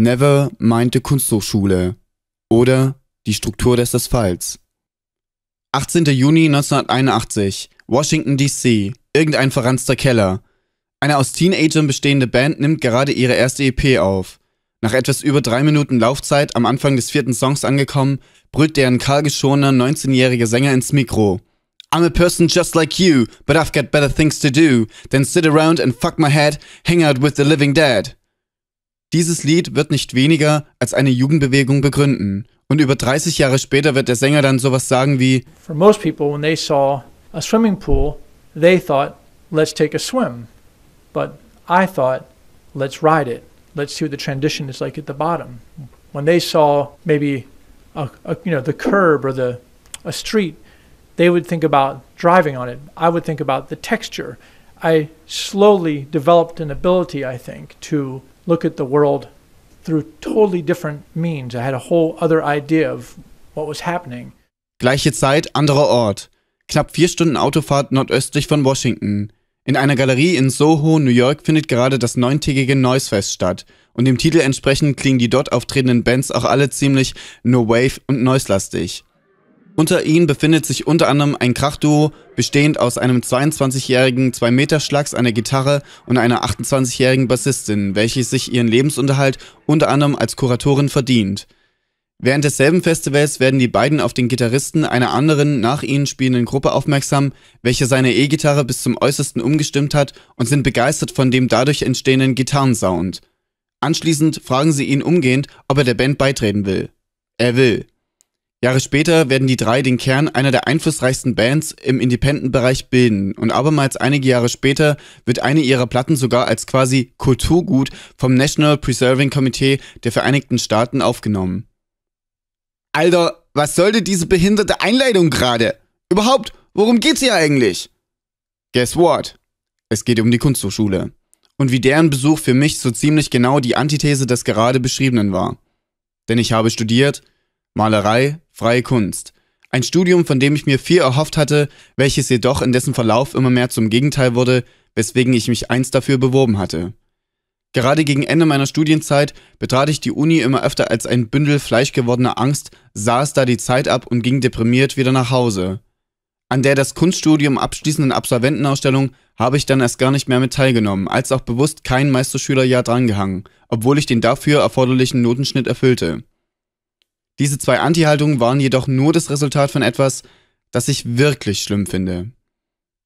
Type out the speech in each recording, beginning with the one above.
Never meinte Kunsthochschule oder die Struktur des Asphalts. 18. Juni 1981, Washington DC, irgendein verranzter Keller. Eine aus Teenagern bestehende Band nimmt gerade ihre erste EP auf. Nach etwas über drei Minuten Laufzeit, am Anfang des vierten Songs angekommen, brüllt deren kahlgeschorener 19-jähriger Sänger ins Mikro. I'm a person just like you, but I've got better things to do than sit around and fuck my head, hang out with the living dead. Dieses Lied wird nicht weniger als eine Jugendbewegung begründen. Und über 30 Jahre später wird der Sänger dann sowas sagen wie For most people when they saw a swimming pool, they thought, let's take a swim. But I thought, let's ride it. Let's see what the transition is like at the bottom. When they saw maybe a, a you know the curb or the a street, they would think about driving on it. I would think about the texture. I slowly developed an ability, I think, to look at the world through totally different means. I had a whole other idea of what was happening. Gleiche Zeit, anderer Ort. Knapp vier Stunden Autofahrt nordöstlich von Washington. In einer Galerie in Soho, New York, findet gerade das neuntägige Noise Fest statt. Und dem Titel entsprechend klingen die dort auftretenden Bands auch alle ziemlich No Wave und Noise-lastig. Unter ihnen befindet sich unter anderem ein Krachduo, bestehend aus einem 22-jährigen 2-Meter-Schlags an der Gitarre und einer 28-jährigen Bassistin, welche sich ihren Lebensunterhalt unter anderem als Kuratorin verdient. Während desselben Festivals werden die beiden auf den Gitarristen einer anderen nach ihnen spielenden Gruppe aufmerksam, welche seine E-Gitarre bis zum äußersten umgestimmt hat und sind begeistert von dem dadurch entstehenden Gitarrensound. Anschließend fragen sie ihn umgehend, ob er der Band beitreten will. Er will. Jahre später werden die drei den Kern einer der einflussreichsten Bands im Independent-Bereich bilden und abermals einige Jahre später wird eine ihrer Platten sogar als quasi Kulturgut vom National Preserving Committee der Vereinigten Staaten aufgenommen. Alter, was sollte diese behinderte Einleitung gerade? Überhaupt, worum geht's hier eigentlich? Guess what? Es geht um die Kunsthochschule. Und wie deren Besuch für mich so ziemlich genau die Antithese des gerade beschriebenen war. Denn ich habe studiert, Malerei, freie Kunst. Ein Studium, von dem ich mir viel erhofft hatte, welches jedoch in dessen Verlauf immer mehr zum Gegenteil wurde, weswegen ich mich einst dafür beworben hatte. Gerade gegen Ende meiner Studienzeit betrat ich die Uni immer öfter als ein Bündel fleischgewordener Angst, saß da die Zeit ab und ging deprimiert wieder nach Hause. An der das Kunststudium abschließenden Absolventenausstellung habe ich dann erst gar nicht mehr mit teilgenommen, als auch bewusst kein Meisterschülerjahr drangehangen, obwohl ich den dafür erforderlichen Notenschnitt erfüllte. Diese zwei Anti-Haltungen waren jedoch nur das Resultat von etwas, das ich wirklich schlimm finde.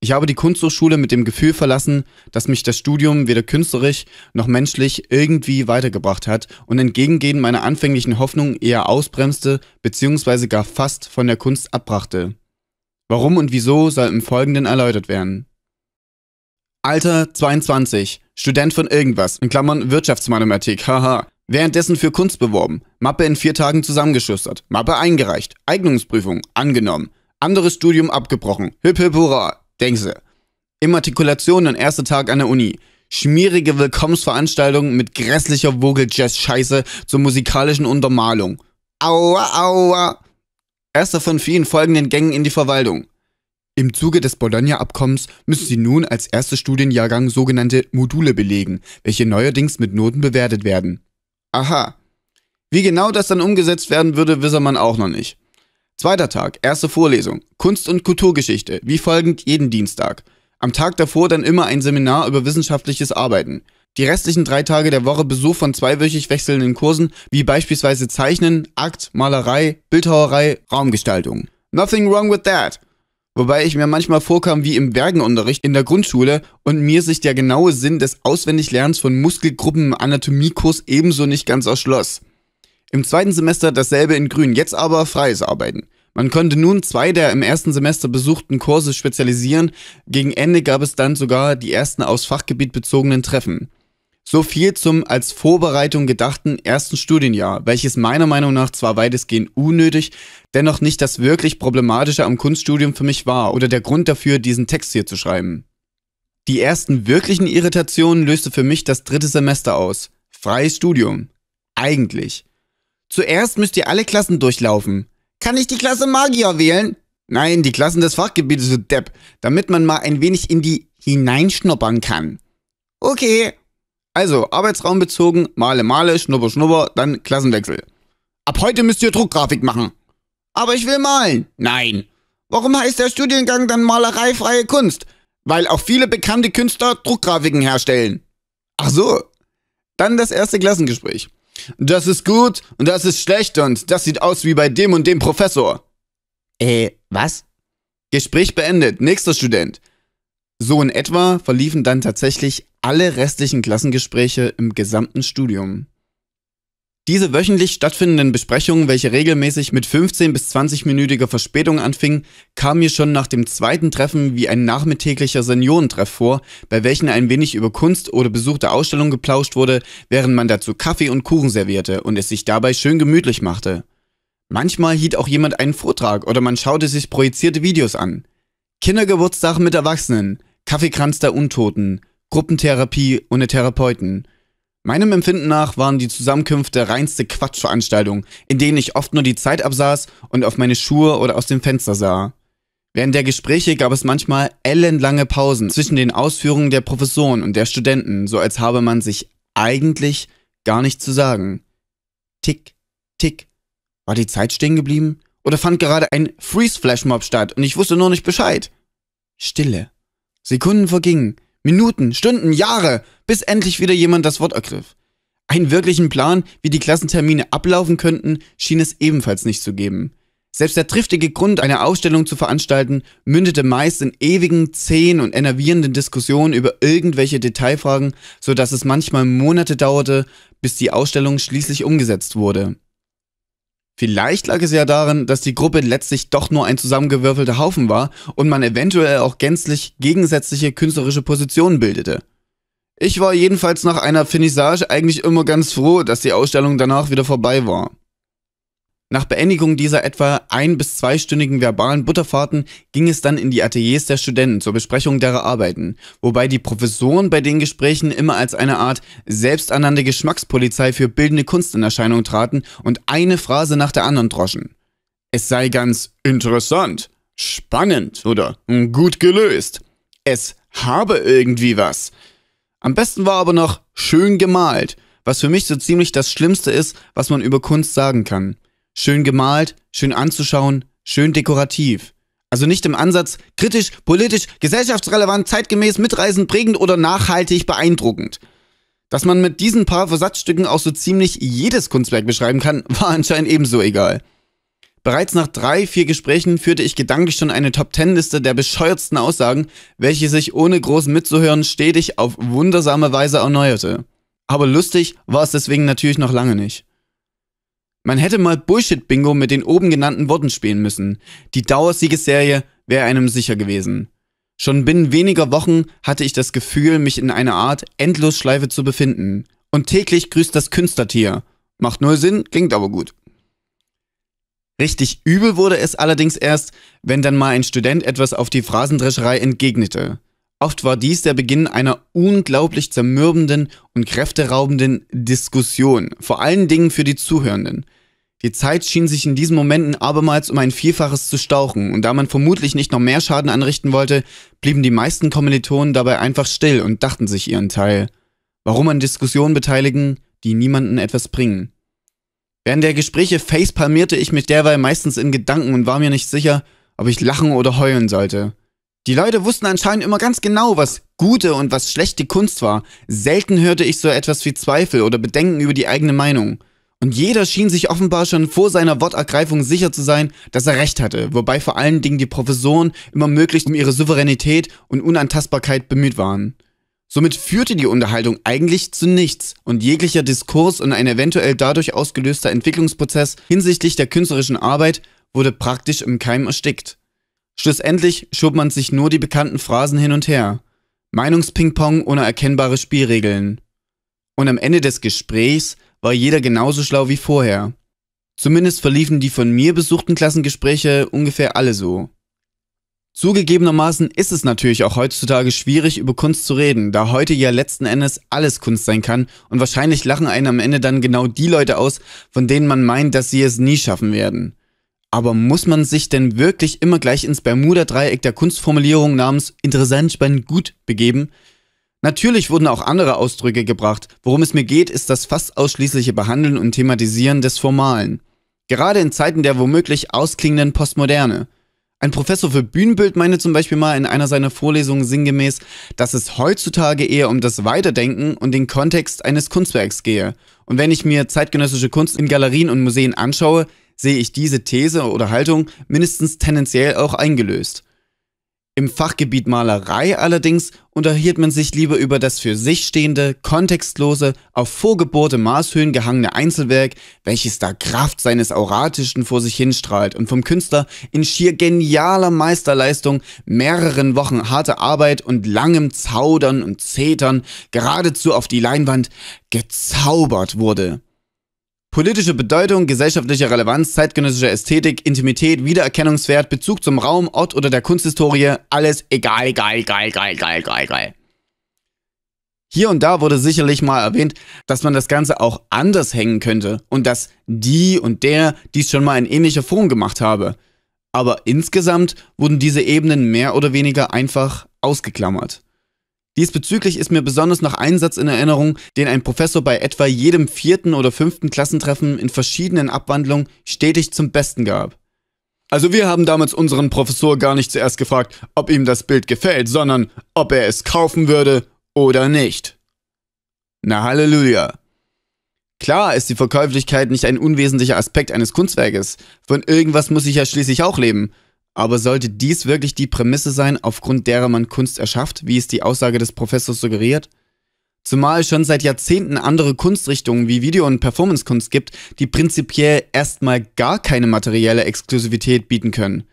Ich habe die Kunsthochschule mit dem Gefühl verlassen, dass mich das Studium weder künstlerisch noch menschlich irgendwie weitergebracht hat und entgegengehend meiner anfänglichen Hoffnung eher ausbremste bzw. gar fast von der Kunst abbrachte. Warum und wieso soll im Folgenden erläutert werden. Alter 22, Student von irgendwas, in Klammern Wirtschaftsmathematik, haha. Währenddessen für Kunst beworben, Mappe in vier Tagen zusammengeschustert, Mappe eingereicht, Eignungsprüfung angenommen, anderes Studium abgebrochen, hip hip hurra, denkse. Immatrikulation und erster Tag an der Uni, schmierige Willkommensveranstaltungen mit grässlicher Vogel-Jazz-Scheiße zur musikalischen Untermalung. Aua, aua. Erster von vielen folgenden Gängen in die Verwaltung. Im Zuge des Bologna-Abkommens müssen Sie nun als erster Studienjahrgang sogenannte Module belegen, welche neuerdings mit Noten bewertet werden. Aha. Wie genau das dann umgesetzt werden würde, wisse man auch noch nicht. Zweiter Tag, erste Vorlesung. Kunst- und Kulturgeschichte, wie folgend jeden Dienstag. Am Tag davor dann immer ein Seminar über wissenschaftliches Arbeiten. Die restlichen drei Tage der Woche Besuch von zweiwöchig wechselnden Kursen, wie beispielsweise Zeichnen, Akt, Malerei, Bildhauerei, Raumgestaltung. Nothing wrong with that. Wobei ich mir manchmal vorkam wie im Bergenunterricht in der Grundschule und mir sich der genaue Sinn des Auswendiglernens von Muskelgruppen im Anatomiekurs ebenso nicht ganz erschloss. Im zweiten Semester dasselbe in Grün, jetzt aber freies Arbeiten. Man konnte nun zwei der im ersten Semester besuchten Kurse spezialisieren, gegen Ende gab es dann sogar die ersten aus Fachgebiet bezogenen Treffen. So viel zum als Vorbereitung gedachten ersten Studienjahr, welches meiner Meinung nach zwar weitestgehend unnötig, dennoch nicht das wirklich Problematische am Kunststudium für mich war oder der Grund dafür, diesen Text hier zu schreiben. Die ersten wirklichen Irritationen löste für mich das dritte Semester aus. Freies Studium. Eigentlich. Zuerst müsst ihr alle Klassen durchlaufen. Kann ich die Klasse Magier wählen? Nein, die Klassen des Fachgebietes, sind Depp, damit man mal ein wenig in die hineinschnuppern kann. Okay, also, arbeitsraumbezogen, Male, Male, schnubber, schnubber, dann Klassenwechsel. Ab heute müsst ihr Druckgrafik machen. Aber ich will malen. Nein. Warum heißt der Studiengang dann Malereifreie Kunst? Weil auch viele bekannte Künstler Druckgrafiken herstellen. Ach so. Dann das erste Klassengespräch. Das ist gut und das ist schlecht und das sieht aus wie bei dem und dem Professor. Äh, was? Gespräch beendet. Nächster Student. So in etwa verliefen dann tatsächlich alle restlichen Klassengespräche im gesamten Studium. Diese wöchentlich stattfindenden Besprechungen, welche regelmäßig mit 15 bis 20-minütiger Verspätung anfingen, kamen mir schon nach dem zweiten Treffen wie ein nachmittäglicher Seniorentreff vor, bei welchen ein wenig über Kunst oder besuchte Ausstellung geplauscht wurde, während man dazu Kaffee und Kuchen servierte und es sich dabei schön gemütlich machte. Manchmal hielt auch jemand einen Vortrag oder man schaute sich projizierte Videos an. Kindergeburtstag mit Erwachsenen, Kaffeekranz der Untoten, Gruppentherapie ohne Therapeuten. Meinem Empfinden nach waren die Zusammenkünfte reinste Quatschveranstaltungen, in denen ich oft nur die Zeit absaß und auf meine Schuhe oder aus dem Fenster sah. Während der Gespräche gab es manchmal ellenlange Pausen zwischen den Ausführungen der Professoren und der Studenten, so als habe man sich eigentlich gar nichts zu sagen. Tick, tick. War die Zeit stehen geblieben? Oder fand gerade ein freeze flash mob statt und ich wusste nur nicht Bescheid? Stille. Sekunden vergingen. Minuten, Stunden, Jahre, bis endlich wieder jemand das Wort ergriff. Einen wirklichen Plan, wie die Klassentermine ablaufen könnten, schien es ebenfalls nicht zu geben. Selbst der triftige Grund, eine Ausstellung zu veranstalten, mündete meist in ewigen, zähen und enervierenden Diskussionen über irgendwelche Detailfragen, so dass es manchmal Monate dauerte, bis die Ausstellung schließlich umgesetzt wurde. Vielleicht lag es ja darin, dass die Gruppe letztlich doch nur ein zusammengewürfelter Haufen war und man eventuell auch gänzlich gegensätzliche künstlerische Positionen bildete. Ich war jedenfalls nach einer Finissage eigentlich immer ganz froh, dass die Ausstellung danach wieder vorbei war. Nach Beendigung dieser etwa ein- bis zweistündigen verbalen Butterfahrten ging es dann in die Ateliers der Studenten zur Besprechung derer Arbeiten, wobei die Professoren bei den Gesprächen immer als eine Art selbsternannte Geschmackspolizei für bildende Kunst in Erscheinung traten und eine Phrase nach der anderen droschen. Es sei ganz interessant, spannend oder gut gelöst. Es habe irgendwie was. Am besten war aber noch schön gemalt, was für mich so ziemlich das Schlimmste ist, was man über Kunst sagen kann. Schön gemalt, schön anzuschauen, schön dekorativ. Also nicht im Ansatz kritisch, politisch, gesellschaftsrelevant, zeitgemäß, mitreißend, prägend oder nachhaltig beeindruckend. Dass man mit diesen paar Versatzstücken auch so ziemlich jedes Kunstwerk beschreiben kann, war anscheinend ebenso egal. Bereits nach drei, vier Gesprächen führte ich gedanklich schon eine Top-Ten-Liste der bescheuertsten Aussagen, welche sich ohne groß mitzuhören stetig auf wundersame Weise erneuerte. Aber lustig war es deswegen natürlich noch lange nicht. Man hätte mal Bullshit-Bingo mit den oben genannten Worten spielen müssen. Die Dauersiegesserie wäre einem sicher gewesen. Schon binnen weniger Wochen hatte ich das Gefühl, mich in einer Art Endlosschleife zu befinden. Und täglich grüßt das Künstlertier. Macht nur Sinn, klingt aber gut. Richtig übel wurde es allerdings erst, wenn dann mal ein Student etwas auf die Phrasendrescherei entgegnete. Oft war dies der Beginn einer unglaublich zermürbenden und kräfteraubenden Diskussion, vor allen Dingen für die Zuhörenden. Die Zeit schien sich in diesen Momenten abermals um ein Vielfaches zu stauchen, und da man vermutlich nicht noch mehr Schaden anrichten wollte, blieben die meisten Kommilitonen dabei einfach still und dachten sich ihren Teil. Warum an Diskussionen beteiligen, die niemanden etwas bringen? Während der Gespräche facepalmierte ich mich derweil meistens in Gedanken und war mir nicht sicher, ob ich lachen oder heulen sollte. Die Leute wussten anscheinend immer ganz genau, was gute und was schlechte Kunst war. Selten hörte ich so etwas wie Zweifel oder Bedenken über die eigene Meinung. Und jeder schien sich offenbar schon vor seiner Wortergreifung sicher zu sein, dass er recht hatte, wobei vor allen Dingen die Professoren immer möglichst um ihre Souveränität und Unantastbarkeit bemüht waren. Somit führte die Unterhaltung eigentlich zu nichts und jeglicher Diskurs und ein eventuell dadurch ausgelöster Entwicklungsprozess hinsichtlich der künstlerischen Arbeit wurde praktisch im Keim erstickt. Schlussendlich schob man sich nur die bekannten Phrasen hin und her. Meinungspingpong ohne erkennbare Spielregeln. Und am Ende des Gesprächs war jeder genauso schlau wie vorher. Zumindest verliefen die von mir besuchten Klassengespräche ungefähr alle so. Zugegebenermaßen ist es natürlich auch heutzutage schwierig, über Kunst zu reden, da heute ja letzten Endes alles Kunst sein kann und wahrscheinlich lachen einen am Ende dann genau die Leute aus, von denen man meint, dass sie es nie schaffen werden. Aber muss man sich denn wirklich immer gleich ins Bermuda-Dreieck der Kunstformulierung namens interessant, spannend, gut begeben? Natürlich wurden auch andere Ausdrücke gebracht. Worum es mir geht, ist das fast ausschließliche Behandeln und Thematisieren des Formalen. Gerade in Zeiten der womöglich ausklingenden Postmoderne. Ein Professor für Bühnenbild meinte zum Beispiel mal in einer seiner Vorlesungen sinngemäß, dass es heutzutage eher um das Weiterdenken und den Kontext eines Kunstwerks gehe. Und wenn ich mir zeitgenössische Kunst in Galerien und Museen anschaue, sehe ich diese These oder Haltung mindestens tendenziell auch eingelöst. Im Fachgebiet Malerei allerdings unterhielt man sich lieber über das für sich stehende, kontextlose, auf vorgebohrte Maßhöhen gehangene Einzelwerk, welches da Kraft seines Auratischen vor sich hinstrahlt und vom Künstler in schier genialer Meisterleistung, mehreren Wochen harter Arbeit und langem Zaudern und Zetern geradezu auf die Leinwand gezaubert wurde. Politische Bedeutung, gesellschaftliche Relevanz, zeitgenössische Ästhetik, Intimität, Wiedererkennungswert, Bezug zum Raum, Ort oder der Kunsthistorie, alles egal, geil, geil, geil, geil, geil, geil. Hier und da wurde sicherlich mal erwähnt, dass man das Ganze auch anders hängen könnte und dass die und der dies schon mal in ähnlicher Form gemacht habe. Aber insgesamt wurden diese Ebenen mehr oder weniger einfach ausgeklammert. Diesbezüglich ist mir besonders noch ein Satz in Erinnerung, den ein Professor bei etwa jedem vierten oder fünften Klassentreffen in verschiedenen Abwandlungen stetig zum Besten gab. Also wir haben damals unseren Professor gar nicht zuerst gefragt, ob ihm das Bild gefällt, sondern ob er es kaufen würde oder nicht. Na Halleluja. Klar ist die Verkäuflichkeit nicht ein unwesentlicher Aspekt eines Kunstwerkes. Von irgendwas muss ich ja schließlich auch leben. Aber sollte dies wirklich die Prämisse sein, aufgrund derer man Kunst erschafft, wie es die Aussage des Professors suggeriert? Zumal es schon seit Jahrzehnten andere Kunstrichtungen wie Video- und Performancekunst gibt, die prinzipiell erstmal gar keine materielle Exklusivität bieten können.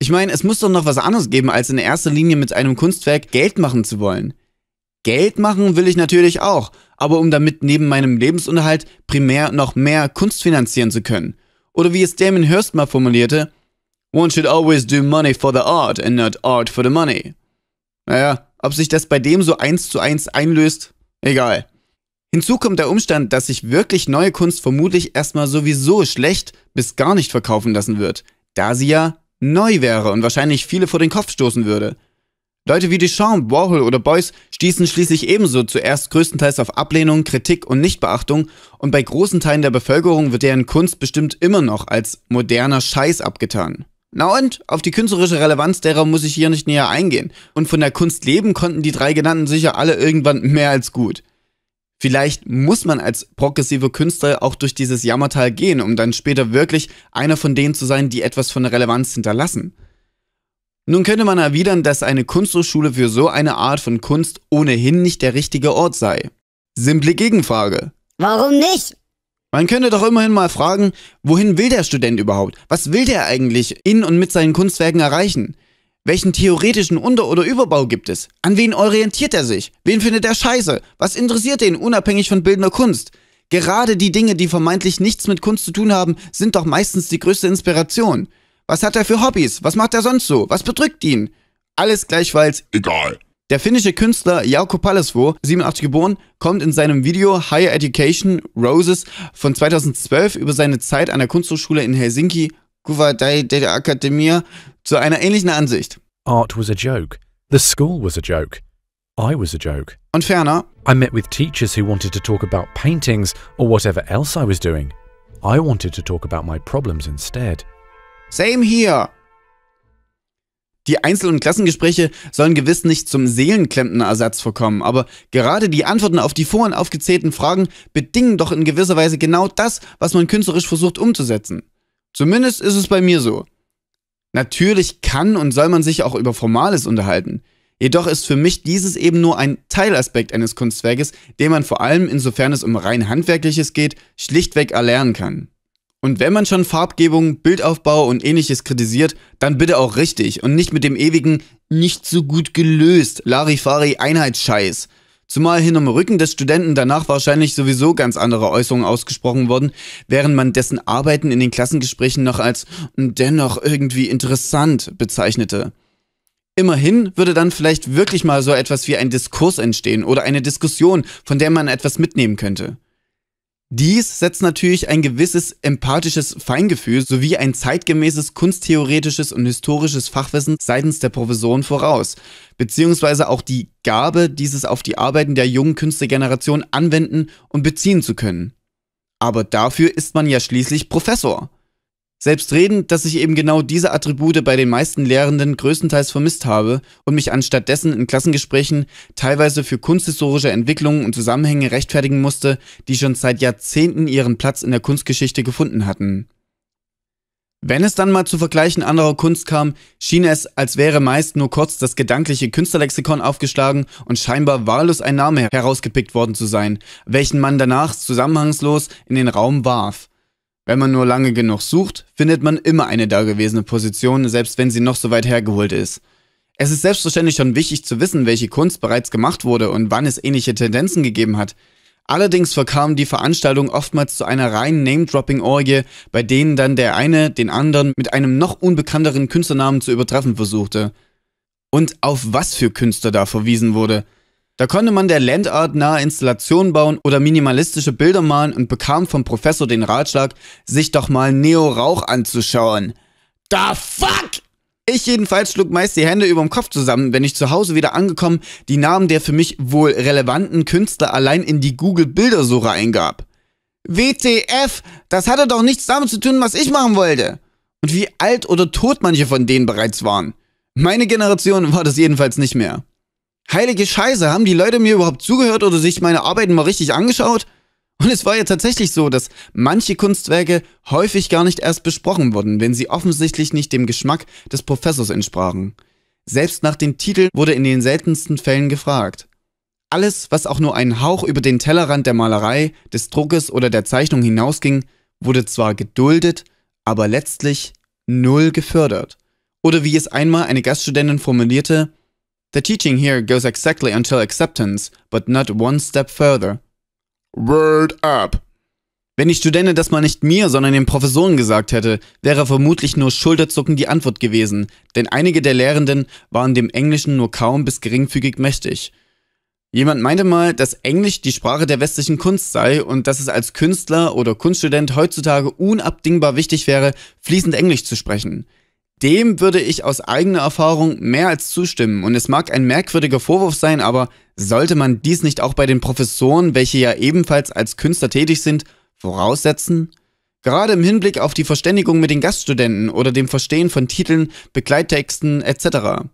Ich meine, es muss doch noch was anderes geben, als in erster Linie mit einem Kunstwerk Geld machen zu wollen. Geld machen will ich natürlich auch, aber um damit neben meinem Lebensunterhalt primär noch mehr Kunst finanzieren zu können. Oder wie es Damon Hirst mal formulierte, One should always do money for the art and not art for the money. Naja, ob sich das bei dem so eins zu eins einlöst, egal. Hinzu kommt der Umstand, dass sich wirklich neue Kunst vermutlich erstmal sowieso schlecht bis gar nicht verkaufen lassen wird, da sie ja neu wäre und wahrscheinlich viele vor den Kopf stoßen würde. Leute wie Duchamp, Warhol oder Beuys stießen schließlich ebenso zuerst größtenteils auf Ablehnung, Kritik und Nichtbeachtung und bei großen Teilen der Bevölkerung wird deren Kunst bestimmt immer noch als moderner Scheiß abgetan. Na und? Auf die künstlerische Relevanz derer muss ich hier nicht näher eingehen. Und von der Kunst leben konnten die drei genannten sicher alle irgendwann mehr als gut. Vielleicht muss man als progressiver Künstler auch durch dieses Jammertal gehen, um dann später wirklich einer von denen zu sein, die etwas von Relevanz hinterlassen. Nun könnte man erwidern, dass eine Kunsthochschule für so eine Art von Kunst ohnehin nicht der richtige Ort sei. Simple Gegenfrage. Warum nicht? Man könnte doch immerhin mal fragen, wohin will der Student überhaupt? Was will der eigentlich in und mit seinen Kunstwerken erreichen? Welchen theoretischen Unter- oder Überbau gibt es? An wen orientiert er sich? Wen findet er scheiße? Was interessiert ihn unabhängig von bildender Kunst? Gerade die Dinge, die vermeintlich nichts mit Kunst zu tun haben, sind doch meistens die größte Inspiration. Was hat er für Hobbys? Was macht er sonst so? Was bedrückt ihn? Alles gleichfalls egal. Der finnische Künstler Jauko Pallasvuo, 87 geboren, kommt in seinem Video Higher Education Roses von 2012 über seine Zeit an der Kunsthochschule in Helsinki, Kuvadaide Akademia, zu einer ähnlichen Ansicht. Art was a joke. The school was a joke. I was a joke. Und ferner, I met with teachers who wanted to talk about paintings or whatever else I was doing. I wanted to talk about my problems instead. Same here. Die Einzel- und Klassengespräche sollen gewiss nicht zum Seelenklempnerersatz verkommen, aber gerade die Antworten auf die vorhin aufgezählten Fragen bedingen doch in gewisser Weise genau das, was man künstlerisch versucht umzusetzen. Zumindest ist es bei mir so. Natürlich kann und soll man sich auch über Formales unterhalten. Jedoch ist für mich dieses eben nur ein Teilaspekt eines Kunstwerkes, den man vor allem, insofern es um rein handwerkliches geht, schlichtweg erlernen kann. Und wenn man schon Farbgebung, Bildaufbau und ähnliches kritisiert, dann bitte auch richtig und nicht mit dem ewigen nicht so gut gelöst Larifari Einheitsscheiß. Zumal hin am Rücken des Studenten danach wahrscheinlich sowieso ganz andere Äußerungen ausgesprochen wurden, während man dessen Arbeiten in den Klassengesprächen noch als dennoch irgendwie interessant bezeichnete. Immerhin würde dann vielleicht wirklich mal so etwas wie ein Diskurs entstehen oder eine Diskussion, von der man etwas mitnehmen könnte. Dies setzt natürlich ein gewisses empathisches Feingefühl sowie ein zeitgemäßes kunsttheoretisches und historisches Fachwissen seitens der Professoren voraus, beziehungsweise auch die Gabe, dieses auf die Arbeiten der jungen Künstlergeneration anwenden und beziehen zu können. Aber dafür ist man ja schließlich Professor. Selbstredend, dass ich eben genau diese Attribute bei den meisten Lehrenden größtenteils vermisst habe und mich anstattdessen in Klassengesprächen teilweise für kunsthistorische Entwicklungen und Zusammenhänge rechtfertigen musste, die schon seit Jahrzehnten ihren Platz in der Kunstgeschichte gefunden hatten. Wenn es dann mal zu Vergleichen anderer Kunst kam, schien es, als wäre meist nur kurz das gedankliche Künstlerlexikon aufgeschlagen und scheinbar wahllos ein Name herausgepickt worden zu sein, welchen man danach zusammenhangslos in den Raum warf wenn man nur lange genug sucht, findet man immer eine dagewesene Position, selbst wenn sie noch so weit hergeholt ist. Es ist selbstverständlich schon wichtig zu wissen, welche Kunst bereits gemacht wurde und wann es ähnliche Tendenzen gegeben hat. Allerdings verkam die Veranstaltung oftmals zu einer reinen Name-Dropping-Orgie, bei denen dann der eine den anderen mit einem noch unbekannteren Künstlernamen zu übertreffen versuchte. Und auf was für Künstler da verwiesen wurde – da konnte man der Landart nahe Installationen bauen oder minimalistische Bilder malen und bekam vom Professor den Ratschlag, sich doch mal Neo Rauch anzuschauen. Da fuck! Ich jedenfalls schlug meist die Hände überm Kopf zusammen, wenn ich zu Hause wieder angekommen die Namen der für mich wohl relevanten Künstler allein in die Google-Bildersuche eingab. WTF, das hatte doch nichts damit zu tun, was ich machen wollte. Und wie alt oder tot manche von denen bereits waren. Meine Generation war das jedenfalls nicht mehr. Heilige Scheiße, haben die Leute mir überhaupt zugehört oder sich meine Arbeiten mal richtig angeschaut? Und es war ja tatsächlich so, dass manche Kunstwerke häufig gar nicht erst besprochen wurden, wenn sie offensichtlich nicht dem Geschmack des Professors entsprachen. Selbst nach den Titeln wurde in den seltensten Fällen gefragt. Alles, was auch nur einen Hauch über den Tellerrand der Malerei, des Druckes oder der Zeichnung hinausging, wurde zwar geduldet, aber letztlich null gefördert. Oder wie es einmal eine Gaststudentin formulierte, The teaching here goes exactly until acceptance, but not one step further. Word up! Wenn die Studentin das mal nicht mir, sondern den Professoren gesagt hätte, wäre vermutlich nur Schulterzucken die Antwort gewesen, denn einige der Lehrenden waren dem Englischen nur kaum bis geringfügig mächtig. Jemand meinte mal, dass Englisch die Sprache der westlichen Kunst sei und dass es als Künstler oder Kunststudent heutzutage unabdingbar wichtig wäre, fließend Englisch zu sprechen. Dem würde ich aus eigener Erfahrung mehr als zustimmen und es mag ein merkwürdiger Vorwurf sein, aber sollte man dies nicht auch bei den Professoren, welche ja ebenfalls als Künstler tätig sind, voraussetzen? Gerade im Hinblick auf die Verständigung mit den Gaststudenten oder dem Verstehen von Titeln, Begleittexten etc.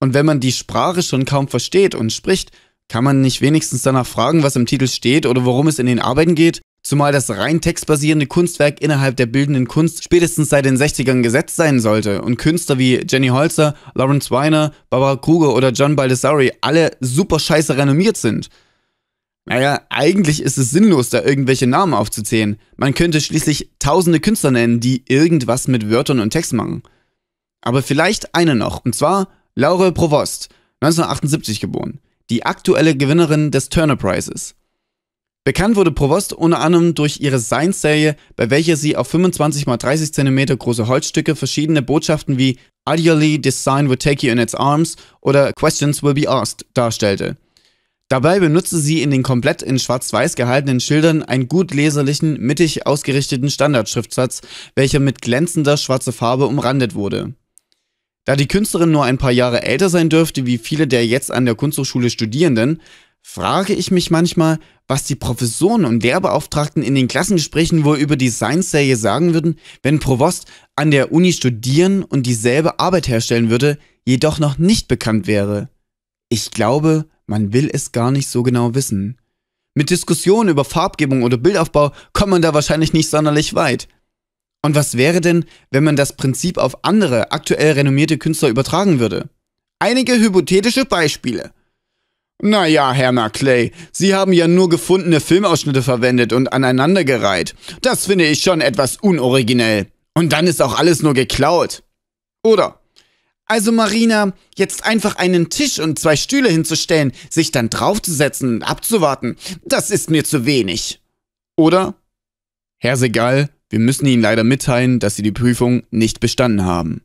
Und wenn man die Sprache schon kaum versteht und spricht, kann man nicht wenigstens danach fragen, was im Titel steht oder worum es in den Arbeiten geht? zumal das rein textbasierende Kunstwerk innerhalb der bildenden Kunst spätestens seit den 60ern gesetzt sein sollte und Künstler wie Jenny Holzer, Lawrence Weiner, Barbara Kruger oder John Baldessari alle super scheiße renommiert sind. Naja, eigentlich ist es sinnlos, da irgendwelche Namen aufzuzählen. Man könnte schließlich tausende Künstler nennen, die irgendwas mit Wörtern und Text machen. Aber vielleicht eine noch, und zwar Laure Provost, 1978 geboren, die aktuelle Gewinnerin des Turner Prizes. Bekannt wurde Provost unter anderem durch ihre Science-Serie, bei welcher sie auf 25 x 30 cm große Holzstücke verschiedene Botschaften wie Ideally this sign would take you in its arms oder Questions will be asked darstellte. Dabei benutzte sie in den komplett in schwarz-weiß gehaltenen Schildern einen gut leserlichen, mittig ausgerichteten Standardschriftsatz, welcher mit glänzender schwarzer Farbe umrandet wurde. Da die Künstlerin nur ein paar Jahre älter sein dürfte wie viele der jetzt an der Kunsthochschule Studierenden, frage ich mich manchmal, was die Professoren und Lehrbeauftragten in den Klassengesprächen wohl über die Science-Serie sagen würden, wenn Provost an der Uni studieren und dieselbe Arbeit herstellen würde, jedoch noch nicht bekannt wäre. Ich glaube, man will es gar nicht so genau wissen. Mit Diskussionen über Farbgebung oder Bildaufbau kommt man da wahrscheinlich nicht sonderlich weit. Und was wäre denn, wenn man das Prinzip auf andere aktuell renommierte Künstler übertragen würde? Einige hypothetische Beispiele. Naja, Herr Clay, Sie haben ja nur gefundene Filmausschnitte verwendet und aneinandergereiht. Das finde ich schon etwas unoriginell. Und dann ist auch alles nur geklaut. Oder? Also Marina, jetzt einfach einen Tisch und zwei Stühle hinzustellen, sich dann draufzusetzen und abzuwarten, das ist mir zu wenig. Oder? Herr Segal, wir müssen Ihnen leider mitteilen, dass Sie die Prüfung nicht bestanden haben.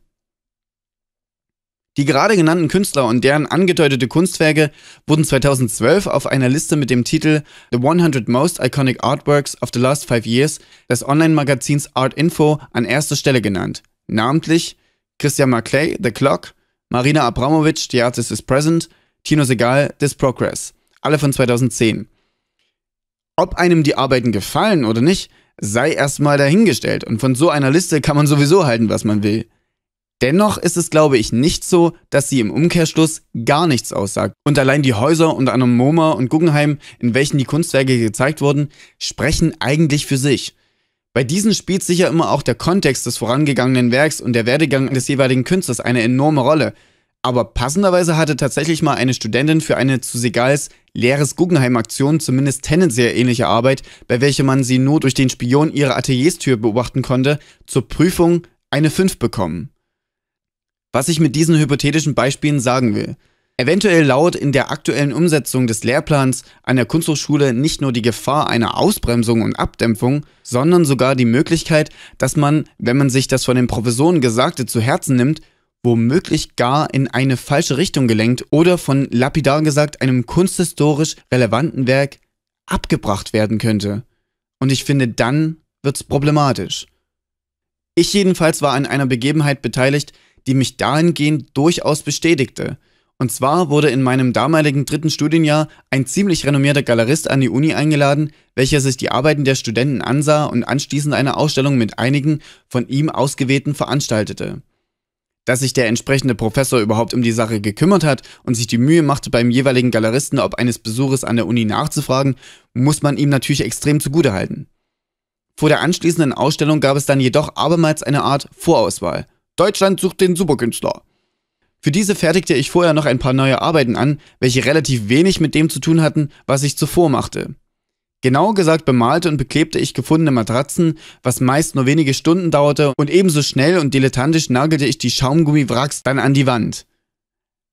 Die gerade genannten Künstler und deren angedeutete Kunstwerke wurden 2012 auf einer Liste mit dem Titel The 100 Most Iconic Artworks of the Last Five Years des Online-Magazins Art Info an erster Stelle genannt. Namentlich Christian McClay, The Clock, Marina Abramovic, The Artist is Present, Tino Segal, This Progress. Alle von 2010. Ob einem die Arbeiten gefallen oder nicht, sei erstmal dahingestellt und von so einer Liste kann man sowieso halten, was man will. Dennoch ist es, glaube ich, nicht so, dass sie im Umkehrschluss gar nichts aussagt. Und allein die Häuser unter anderem MoMA und Guggenheim, in welchen die Kunstwerke gezeigt wurden, sprechen eigentlich für sich. Bei diesen spielt sicher immer auch der Kontext des vorangegangenen Werks und der Werdegang des jeweiligen Künstlers eine enorme Rolle. Aber passenderweise hatte tatsächlich mal eine Studentin für eine zu Segals leeres Guggenheim-Aktion zumindest tendenziell ähnliche Arbeit, bei welcher man sie nur durch den Spion ihrer Atelierstür beobachten konnte, zur Prüfung eine 5 bekommen. Was ich mit diesen hypothetischen Beispielen sagen will. Eventuell laut in der aktuellen Umsetzung des Lehrplans an der Kunsthochschule nicht nur die Gefahr einer Ausbremsung und Abdämpfung, sondern sogar die Möglichkeit, dass man, wenn man sich das von den Professoren Gesagte zu Herzen nimmt, womöglich gar in eine falsche Richtung gelenkt oder von lapidar gesagt einem kunsthistorisch relevanten Werk abgebracht werden könnte. Und ich finde, dann wird's problematisch. Ich jedenfalls war an einer Begebenheit beteiligt, die mich dahingehend durchaus bestätigte. Und zwar wurde in meinem damaligen dritten Studienjahr ein ziemlich renommierter Galerist an die Uni eingeladen, welcher sich die Arbeiten der Studenten ansah und anschließend eine Ausstellung mit einigen von ihm ausgewählten veranstaltete. Dass sich der entsprechende Professor überhaupt um die Sache gekümmert hat und sich die Mühe machte, beim jeweiligen Galeristen ob eines Besuches an der Uni nachzufragen, muss man ihm natürlich extrem zugutehalten. Vor der anschließenden Ausstellung gab es dann jedoch abermals eine Art Vorauswahl Deutschland sucht den Superkünstler. Für diese fertigte ich vorher noch ein paar neue Arbeiten an, welche relativ wenig mit dem zu tun hatten, was ich zuvor machte. Genau gesagt bemalte und beklebte ich gefundene Matratzen, was meist nur wenige Stunden dauerte, und ebenso schnell und dilettantisch nagelte ich die Schaumgummiwracks dann an die Wand.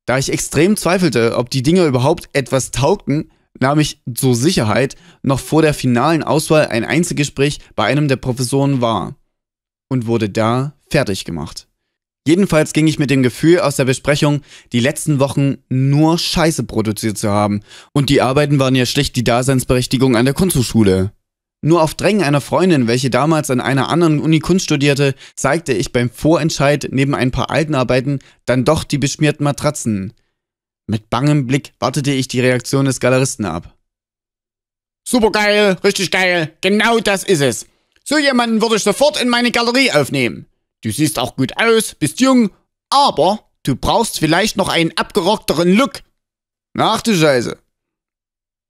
Da ich extrem zweifelte, ob die Dinger überhaupt etwas taugten, nahm ich zur Sicherheit noch vor der finalen Auswahl ein Einzelgespräch bei einem der Professoren wahr und wurde da fertig gemacht. Jedenfalls ging ich mit dem Gefühl aus der Besprechung, die letzten Wochen nur Scheiße produziert zu haben. Und die Arbeiten waren ja schlicht die Daseinsberechtigung an der Kunsthochschule. Nur auf Drängen einer Freundin, welche damals an einer anderen Uni Kunst studierte, zeigte ich beim Vorentscheid neben ein paar alten Arbeiten dann doch die beschmierten Matratzen. Mit bangem Blick wartete ich die Reaktion des Galeristen ab. Supergeil, richtig geil, genau das ist es. So jemanden würde ich sofort in meine Galerie aufnehmen. Du siehst auch gut aus, bist jung, aber du brauchst vielleicht noch einen abgerockteren Look. Ach du Scheiße.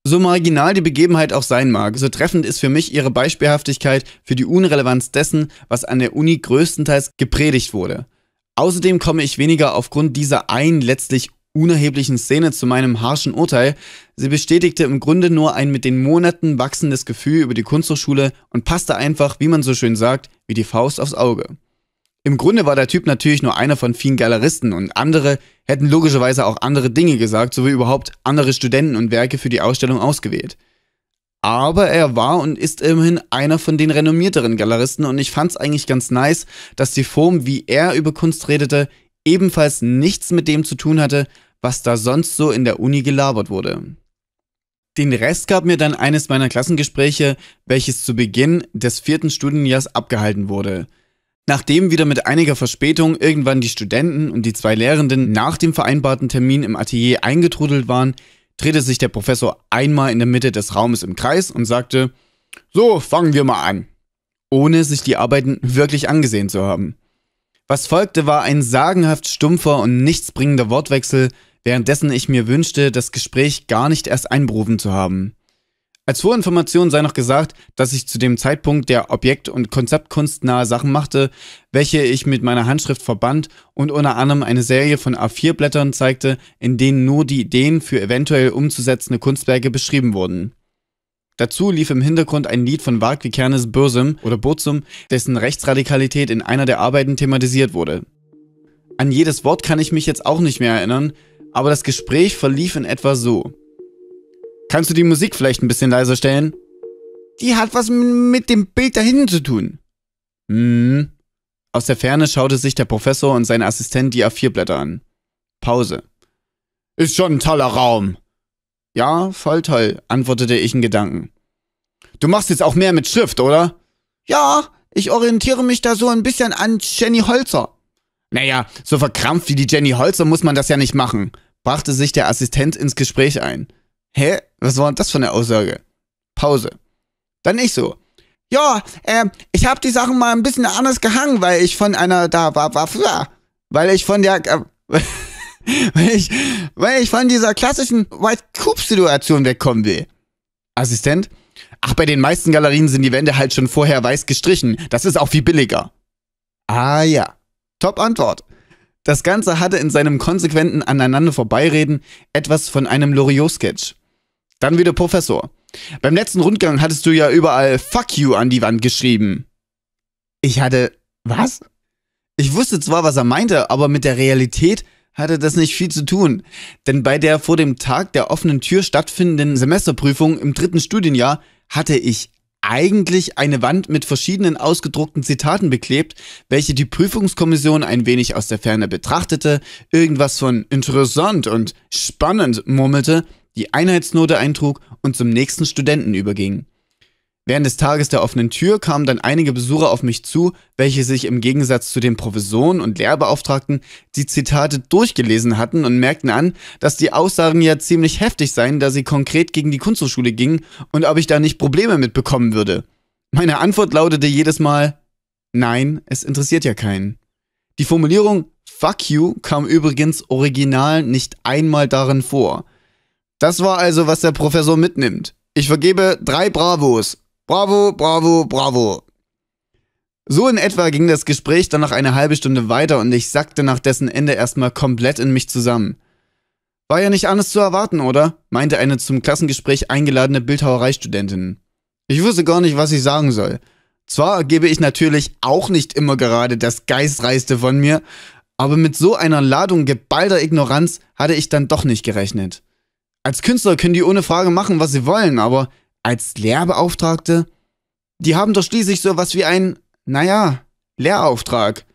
So marginal die Begebenheit auch sein mag, so treffend ist für mich ihre Beispielhaftigkeit für die Unrelevanz dessen, was an der Uni größtenteils gepredigt wurde. Außerdem komme ich weniger aufgrund dieser einen letztlich unerheblichen Szene zu meinem harschen Urteil. Sie bestätigte im Grunde nur ein mit den Monaten wachsendes Gefühl über die Kunsthochschule und passte einfach, wie man so schön sagt, wie die Faust aufs Auge. Im Grunde war der Typ natürlich nur einer von vielen Galeristen und andere hätten logischerweise auch andere Dinge gesagt, sowie überhaupt andere Studenten und Werke für die Ausstellung ausgewählt. Aber er war und ist immerhin einer von den renommierteren Galeristen und ich fand's eigentlich ganz nice, dass die Form, wie er über Kunst redete, ebenfalls nichts mit dem zu tun hatte, was da sonst so in der Uni gelabert wurde. Den Rest gab mir dann eines meiner Klassengespräche, welches zu Beginn des vierten Studienjahres abgehalten wurde. Nachdem wieder mit einiger Verspätung irgendwann die Studenten und die zwei Lehrenden nach dem vereinbarten Termin im Atelier eingetrudelt waren, drehte sich der Professor einmal in der Mitte des Raumes im Kreis und sagte, so, fangen wir mal an, ohne sich die Arbeiten wirklich angesehen zu haben. Was folgte, war ein sagenhaft stumpfer und nichtsbringender Wortwechsel, währenddessen ich mir wünschte, das Gespräch gar nicht erst einberufen zu haben. Als Vorinformation sei noch gesagt, dass ich zu dem Zeitpunkt der Objekt- und Konzeptkunstnahe Sachen machte, welche ich mit meiner Handschrift verband und unter anderem eine Serie von A4-Blättern zeigte, in denen nur die Ideen für eventuell umzusetzende Kunstwerke beschrieben wurden. Dazu lief im Hintergrund ein Lied von Varg Vikernes Bürsum oder Burzum, dessen Rechtsradikalität in einer der Arbeiten thematisiert wurde. An jedes Wort kann ich mich jetzt auch nicht mehr erinnern, aber das Gespräch verlief in etwa so. Kannst du die Musik vielleicht ein bisschen leiser stellen? Die hat was mit dem Bild da hinten zu tun. Hm. Aus der Ferne schaute sich der Professor und sein Assistent die A4-Blätter an. Pause. Ist schon ein toller Raum. Ja, voll toll, antwortete ich in Gedanken. Du machst jetzt auch mehr mit Schrift, oder? Ja, ich orientiere mich da so ein bisschen an Jenny Holzer. Naja, so verkrampft wie die Jenny Holzer muss man das ja nicht machen, brachte sich der Assistent ins Gespräch ein. Hä? Was war denn das für eine Aussage? Pause. Dann ich so. Ja, äh, ich habe die Sachen mal ein bisschen anders gehangen, weil ich von einer da war, war, war weil ich von der, äh, weil ich, weil ich von dieser klassischen White Coop Situation wegkommen will. Assistent? Ach, bei den meisten Galerien sind die Wände halt schon vorher weiß gestrichen. Das ist auch viel billiger. Ah ja. Top Antwort. Das Ganze hatte in seinem konsequenten Aneinander vorbeireden etwas von einem Loriot-Sketch. Dann wieder Professor. Beim letzten Rundgang hattest du ja überall Fuck you an die Wand geschrieben. Ich hatte. Was? Ich wusste zwar, was er meinte, aber mit der Realität hatte das nicht viel zu tun. Denn bei der vor dem Tag der offenen Tür stattfindenden Semesterprüfung im dritten Studienjahr hatte ich eigentlich eine Wand mit verschiedenen ausgedruckten Zitaten beklebt, welche die Prüfungskommission ein wenig aus der Ferne betrachtete, irgendwas von interessant und spannend murmelte die Einheitsnote eintrug und zum nächsten Studenten überging. Während des Tages der offenen Tür kamen dann einige Besucher auf mich zu, welche sich im Gegensatz zu den Professoren und Lehrbeauftragten die Zitate durchgelesen hatten und merkten an, dass die Aussagen ja ziemlich heftig seien, da sie konkret gegen die Kunsthochschule gingen und ob ich da nicht Probleme mitbekommen würde. Meine Antwort lautete jedes Mal, nein, es interessiert ja keinen. Die Formulierung Fuck you kam übrigens original nicht einmal darin vor. Das war also, was der Professor mitnimmt. Ich vergebe drei Bravos. Bravo, bravo, bravo. So in etwa ging das Gespräch dann noch eine halbe Stunde weiter und ich sackte nach dessen Ende erstmal komplett in mich zusammen. War ja nicht anders zu erwarten, oder? meinte eine zum Klassengespräch eingeladene Bildhauereistudentin. Ich wusste gar nicht, was ich sagen soll. Zwar gebe ich natürlich auch nicht immer gerade das Geistreichste von mir, aber mit so einer Ladung geballter Ignoranz hatte ich dann doch nicht gerechnet als Künstler können die ohne Frage machen, was sie wollen, aber als Lehrbeauftragte, die haben doch schließlich so was wie ein, naja, Lehrauftrag.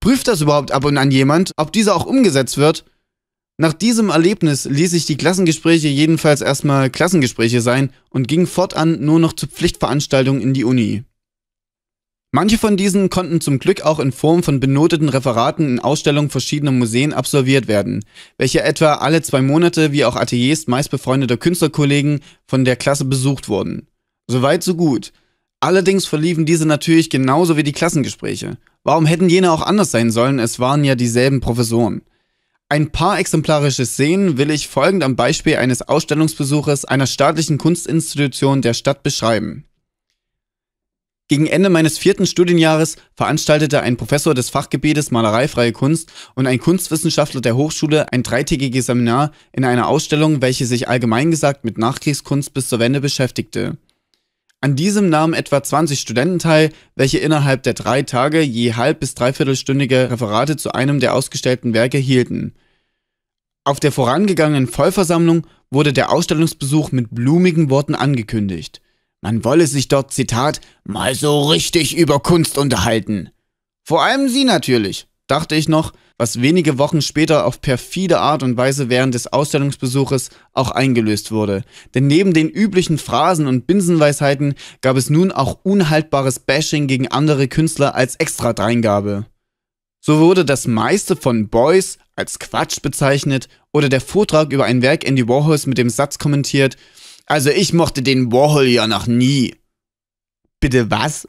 Prüft das überhaupt ab und an jemand, ob dieser auch umgesetzt wird? Nach diesem Erlebnis ließ ich die Klassengespräche jedenfalls erstmal Klassengespräche sein und ging fortan nur noch zu Pflichtveranstaltungen in die Uni. Manche von diesen konnten zum Glück auch in Form von benoteten Referaten in Ausstellungen verschiedener Museen absolviert werden, welche etwa alle zwei Monate wie auch Ateliers meist befreundeter Künstlerkollegen von der Klasse besucht wurden. Soweit so gut. Allerdings verliefen diese natürlich genauso wie die Klassengespräche. Warum hätten jene auch anders sein sollen? Es waren ja dieselben Professoren. Ein paar exemplarische Szenen will ich folgend am Beispiel eines Ausstellungsbesuches einer staatlichen Kunstinstitution der Stadt beschreiben. Gegen Ende meines vierten Studienjahres veranstaltete ein Professor des Fachgebietes Malereifreie Kunst und ein Kunstwissenschaftler der Hochschule ein dreitägiges Seminar in einer Ausstellung, welche sich allgemein gesagt mit Nachkriegskunst bis zur Wende beschäftigte. An diesem nahmen etwa 20 Studenten teil, welche innerhalb der drei Tage je halb- bis dreiviertelstündige Referate zu einem der ausgestellten Werke hielten. Auf der vorangegangenen Vollversammlung wurde der Ausstellungsbesuch mit blumigen Worten angekündigt. Man wolle sich dort, Zitat, mal so richtig über Kunst unterhalten. Vor allem sie natürlich, dachte ich noch, was wenige Wochen später auf perfide Art und Weise während des Ausstellungsbesuches auch eingelöst wurde. Denn neben den üblichen Phrasen und Binsenweisheiten gab es nun auch unhaltbares Bashing gegen andere Künstler als extra Dreingabe. So wurde das meiste von Boys als Quatsch bezeichnet oder der Vortrag über ein Werk in die Warhols mit dem Satz kommentiert, also ich mochte den Warhol ja noch nie. Bitte was?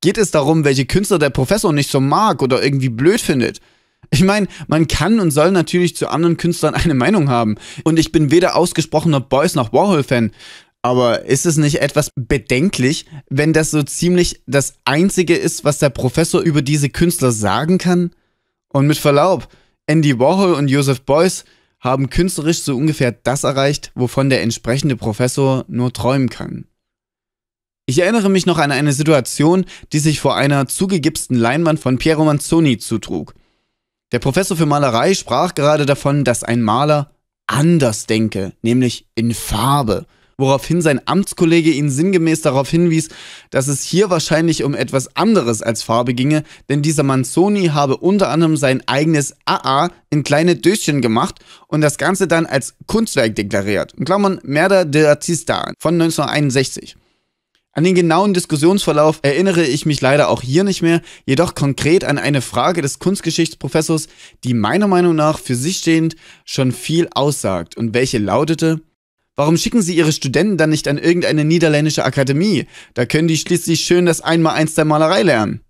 Geht es darum, welche Künstler der Professor nicht so mag oder irgendwie blöd findet? Ich meine, man kann und soll natürlich zu anderen Künstlern eine Meinung haben. Und ich bin weder ausgesprochener Boys noch Warhol-Fan. Aber ist es nicht etwas bedenklich, wenn das so ziemlich das Einzige ist, was der Professor über diese Künstler sagen kann? Und mit Verlaub, Andy Warhol und Joseph Beuys haben künstlerisch so ungefähr das erreicht, wovon der entsprechende Professor nur träumen kann. Ich erinnere mich noch an eine Situation, die sich vor einer zugegipsten Leinwand von Piero Manzoni zutrug. Der Professor für Malerei sprach gerade davon, dass ein Maler anders denke, nämlich in Farbe woraufhin sein Amtskollege ihn sinngemäß darauf hinwies, dass es hier wahrscheinlich um etwas anderes als Farbe ginge, denn dieser Manzoni habe unter anderem sein eigenes AA in kleine Döschen gemacht und das Ganze dann als Kunstwerk deklariert. In Klammern Merda de Artista von 1961. An den genauen Diskussionsverlauf erinnere ich mich leider auch hier nicht mehr, jedoch konkret an eine Frage des Kunstgeschichtsprofessors, die meiner Meinung nach für sich stehend schon viel aussagt und welche lautete, Warum schicken Sie Ihre Studenten dann nicht an irgendeine niederländische Akademie? Da können die schließlich schön das Einmaleins der Malerei lernen.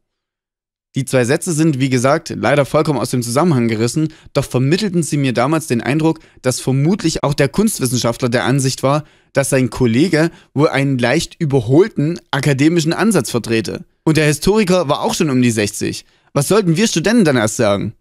Die zwei Sätze sind, wie gesagt, leider vollkommen aus dem Zusammenhang gerissen, doch vermittelten sie mir damals den Eindruck, dass vermutlich auch der Kunstwissenschaftler der Ansicht war, dass sein Kollege wohl einen leicht überholten akademischen Ansatz vertrete. Und der Historiker war auch schon um die 60. Was sollten wir Studenten dann erst sagen?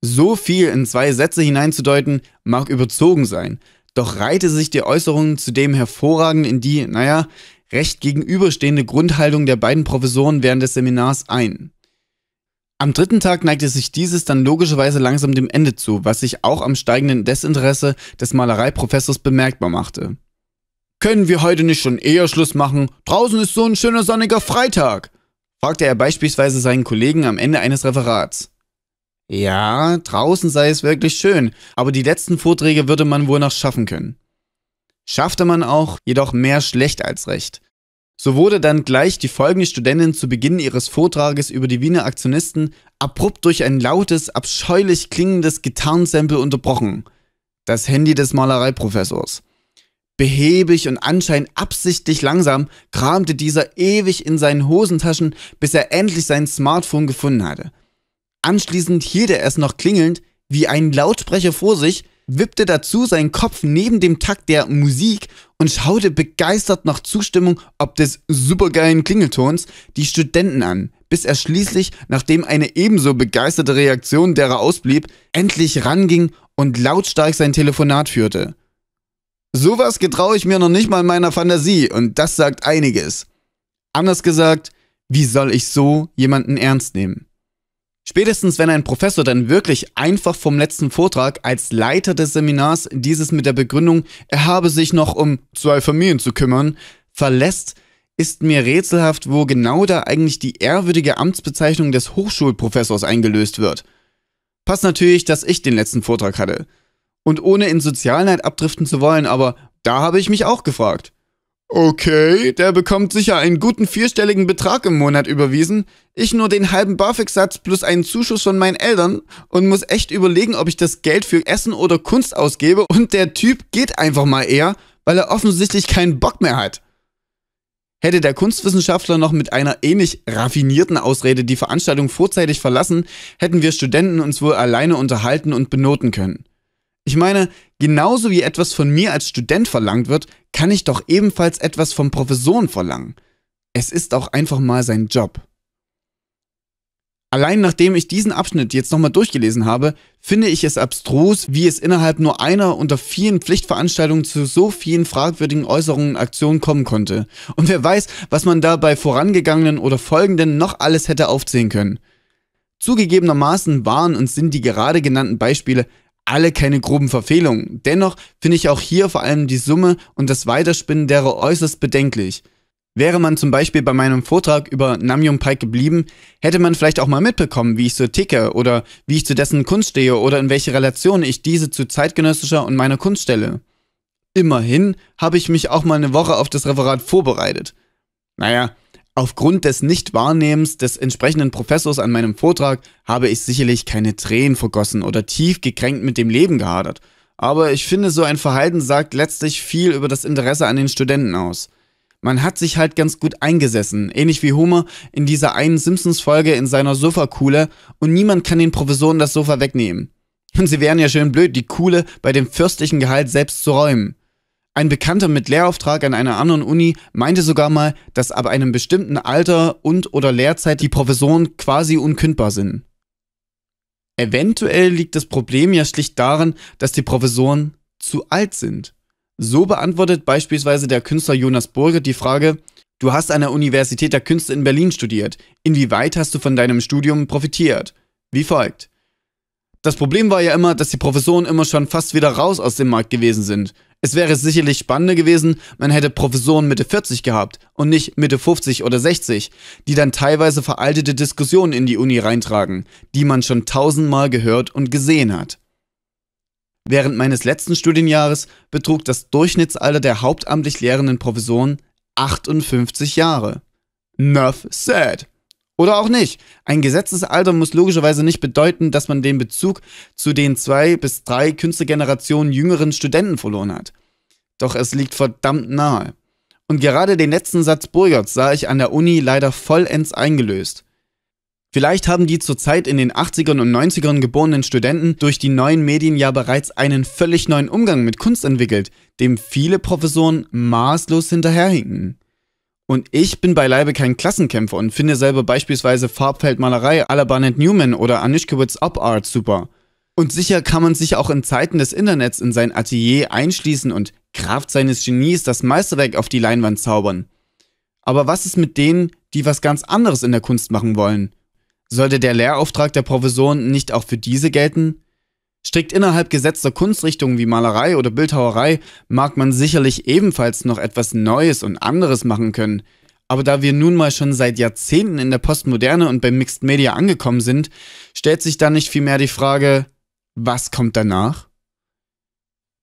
So viel in zwei Sätze hineinzudeuten, mag überzogen sein, doch reihte sich die Äußerung zudem hervorragend in die, naja, recht gegenüberstehende Grundhaltung der beiden Professoren während des Seminars ein. Am dritten Tag neigte sich dieses dann logischerweise langsam dem Ende zu, was sich auch am steigenden Desinteresse des Malereiprofessors bemerkbar machte. Können wir heute nicht schon eher Schluss machen? Draußen ist so ein schöner sonniger Freitag, fragte er beispielsweise seinen Kollegen am Ende eines Referats. Ja, draußen sei es wirklich schön, aber die letzten Vorträge würde man wohl noch schaffen können. Schaffte man auch, jedoch mehr schlecht als recht. So wurde dann gleich die folgende Studentin zu Beginn ihres Vortrages über die Wiener Aktionisten abrupt durch ein lautes, abscheulich klingendes Gitarrensample unterbrochen. Das Handy des Malereiprofessors. Behäbig und anscheinend absichtlich langsam kramte dieser ewig in seinen Hosentaschen, bis er endlich sein Smartphone gefunden hatte. Anschließend hielt er es noch klingelnd wie einen Lautsprecher vor sich, wippte dazu seinen Kopf neben dem Takt der Musik und schaute begeistert nach Zustimmung ob des supergeilen Klingeltons die Studenten an, bis er schließlich, nachdem eine ebenso begeisterte Reaktion derer ausblieb, endlich ranging und lautstark sein Telefonat führte. Sowas getraue ich mir noch nicht mal meiner Fantasie und das sagt einiges. Anders gesagt, wie soll ich so jemanden ernst nehmen? Spätestens wenn ein Professor dann wirklich einfach vom letzten Vortrag als Leiter des Seminars dieses mit der Begründung, er habe sich noch um zwei Familien zu kümmern, verlässt, ist mir rätselhaft, wo genau da eigentlich die ehrwürdige Amtsbezeichnung des Hochschulprofessors eingelöst wird. Passt natürlich, dass ich den letzten Vortrag hatte. Und ohne in Sozialneid abdriften zu wollen, aber da habe ich mich auch gefragt. Okay, der bekommt sicher einen guten vierstelligen Betrag im Monat überwiesen. Ich nur den halben BAföG-Satz plus einen Zuschuss von meinen Eltern und muss echt überlegen, ob ich das Geld für Essen oder Kunst ausgebe. Und der Typ geht einfach mal eher, weil er offensichtlich keinen Bock mehr hat. Hätte der Kunstwissenschaftler noch mit einer ähnlich raffinierten Ausrede die Veranstaltung vorzeitig verlassen, hätten wir Studenten uns wohl alleine unterhalten und benoten können. Ich meine, genauso wie etwas von mir als Student verlangt wird, kann ich doch ebenfalls etwas vom Professoren verlangen. Es ist auch einfach mal sein Job. Allein nachdem ich diesen Abschnitt jetzt nochmal durchgelesen habe, finde ich es abstrus, wie es innerhalb nur einer unter vielen Pflichtveranstaltungen zu so vielen fragwürdigen Äußerungen und Aktionen kommen konnte. Und wer weiß, was man da bei vorangegangenen oder folgenden noch alles hätte aufzählen können. Zugegebenermaßen waren und sind die gerade genannten Beispiele alle keine groben Verfehlungen. Dennoch finde ich auch hier vor allem die Summe und das Weiterspinnen derer äußerst bedenklich. Wäre man zum Beispiel bei meinem Vortrag über Namjoon Pike geblieben, hätte man vielleicht auch mal mitbekommen, wie ich so ticke oder wie ich zu dessen Kunst stehe oder in welche Relation ich diese zu zeitgenössischer und meiner Kunst stelle. Immerhin habe ich mich auch mal eine Woche auf das Referat vorbereitet. Naja, Aufgrund des Nichtwahrnehmens des entsprechenden Professors an meinem Vortrag habe ich sicherlich keine Tränen vergossen oder tief gekränkt mit dem Leben gehadert. Aber ich finde, so ein Verhalten sagt letztlich viel über das Interesse an den Studenten aus. Man hat sich halt ganz gut eingesessen, ähnlich wie Homer in dieser einen Simpsons-Folge in seiner Sofakuhle und niemand kann den Professoren das Sofa wegnehmen. Und sie wären ja schön blöd, die Kuhle bei dem fürstlichen Gehalt selbst zu räumen. Ein Bekannter mit Lehrauftrag an einer anderen Uni meinte sogar mal, dass ab einem bestimmten Alter und oder Lehrzeit die Professoren quasi unkündbar sind. Eventuell liegt das Problem ja schlicht darin, dass die Professoren zu alt sind. So beantwortet beispielsweise der Künstler Jonas Burger die Frage, du hast an der Universität der Künste in Berlin studiert, inwieweit hast du von deinem Studium profitiert? Wie folgt. Das Problem war ja immer, dass die Professoren immer schon fast wieder raus aus dem Markt gewesen sind. Es wäre sicherlich spannender gewesen, man hätte Professoren Mitte 40 gehabt und nicht Mitte 50 oder 60, die dann teilweise veraltete Diskussionen in die Uni reintragen, die man schon tausendmal gehört und gesehen hat. Während meines letzten Studienjahres betrug das Durchschnittsalter der hauptamtlich lehrenden Professoren 58 Jahre. Nuff said. Oder auch nicht. Ein Gesetzesalter muss logischerweise nicht bedeuten, dass man den Bezug zu den zwei bis drei Künstlergenerationen jüngeren Studenten verloren hat. Doch es liegt verdammt nahe. Und gerade den letzten Satz Burgerts sah ich an der Uni leider vollends eingelöst. Vielleicht haben die zurzeit in den 80ern und 90ern geborenen Studenten durch die neuen Medien ja bereits einen völlig neuen Umgang mit Kunst entwickelt, dem viele Professoren maßlos hinterherhinken. Und ich bin beileibe kein Klassenkämpfer und finde selber beispielsweise Farbfeldmalerei à la Barnett Newman oder Anishkewitz Up Art super. Und sicher kann man sich auch in Zeiten des Internets in sein Atelier einschließen und Kraft seines Genies das Meisterwerk auf die Leinwand zaubern. Aber was ist mit denen, die was ganz anderes in der Kunst machen wollen? Sollte der Lehrauftrag der Professoren nicht auch für diese gelten? Strikt innerhalb gesetzter Kunstrichtungen wie Malerei oder Bildhauerei mag man sicherlich ebenfalls noch etwas Neues und anderes machen können, aber da wir nun mal schon seit Jahrzehnten in der Postmoderne und beim Mixed Media angekommen sind, stellt sich da nicht vielmehr die Frage, was kommt danach?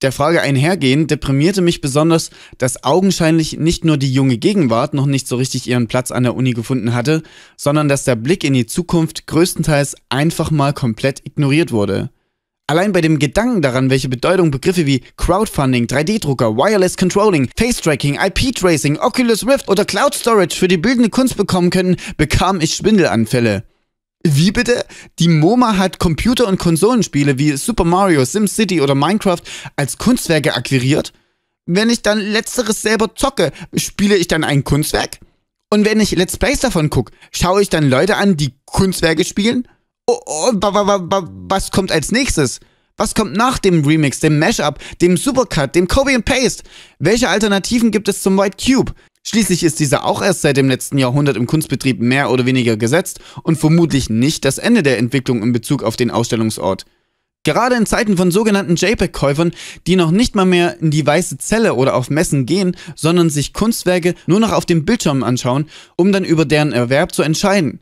Der Frage einhergehend deprimierte mich besonders, dass augenscheinlich nicht nur die junge Gegenwart noch nicht so richtig ihren Platz an der Uni gefunden hatte, sondern dass der Blick in die Zukunft größtenteils einfach mal komplett ignoriert wurde. Allein bei dem Gedanken daran, welche Bedeutung Begriffe wie Crowdfunding, 3D-Drucker, Wireless Controlling, Face-Tracking, IP-Tracing, Oculus Rift oder Cloud Storage für die bildende Kunst bekommen können, bekam ich Schwindelanfälle. Wie bitte? Die MoMA hat Computer- und Konsolenspiele wie Super Mario, SimCity oder Minecraft als Kunstwerke akquiriert? Wenn ich dann letzteres selber zocke, spiele ich dann ein Kunstwerk? Und wenn ich Let's Plays davon gucke, schaue ich dann Leute an, die Kunstwerke spielen? oh, oh, was kommt als nächstes? Was kommt nach dem Remix, dem Mashup, dem Supercut, dem Copy and Paste? Welche Alternativen gibt es zum White Cube? Schließlich ist dieser auch erst seit dem letzten Jahrhundert im Kunstbetrieb mehr oder weniger gesetzt und vermutlich nicht das Ende der Entwicklung in Bezug auf den Ausstellungsort. Gerade in Zeiten von sogenannten JPEG-Käufern, die noch nicht mal mehr in die weiße Zelle oder auf Messen gehen, sondern sich Kunstwerke nur noch auf dem Bildschirm anschauen, um dann über deren Erwerb zu entscheiden.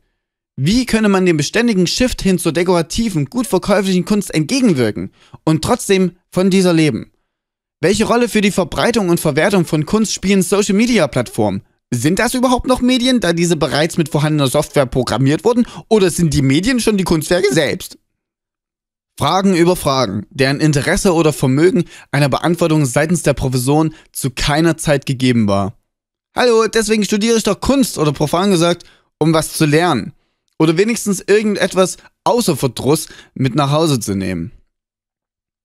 Wie könne man dem beständigen Shift hin zur dekorativen, gut verkäuflichen Kunst entgegenwirken und trotzdem von dieser leben? Welche Rolle für die Verbreitung und Verwertung von Kunst spielen Social Media Plattformen? Sind das überhaupt noch Medien, da diese bereits mit vorhandener Software programmiert wurden, oder sind die Medien schon die Kunstwerke selbst? Fragen über Fragen, deren Interesse oder Vermögen einer Beantwortung seitens der Professoren zu keiner Zeit gegeben war. Hallo, deswegen studiere ich doch Kunst oder profan gesagt, um was zu lernen. Oder wenigstens irgendetwas außer Verdruss mit nach Hause zu nehmen.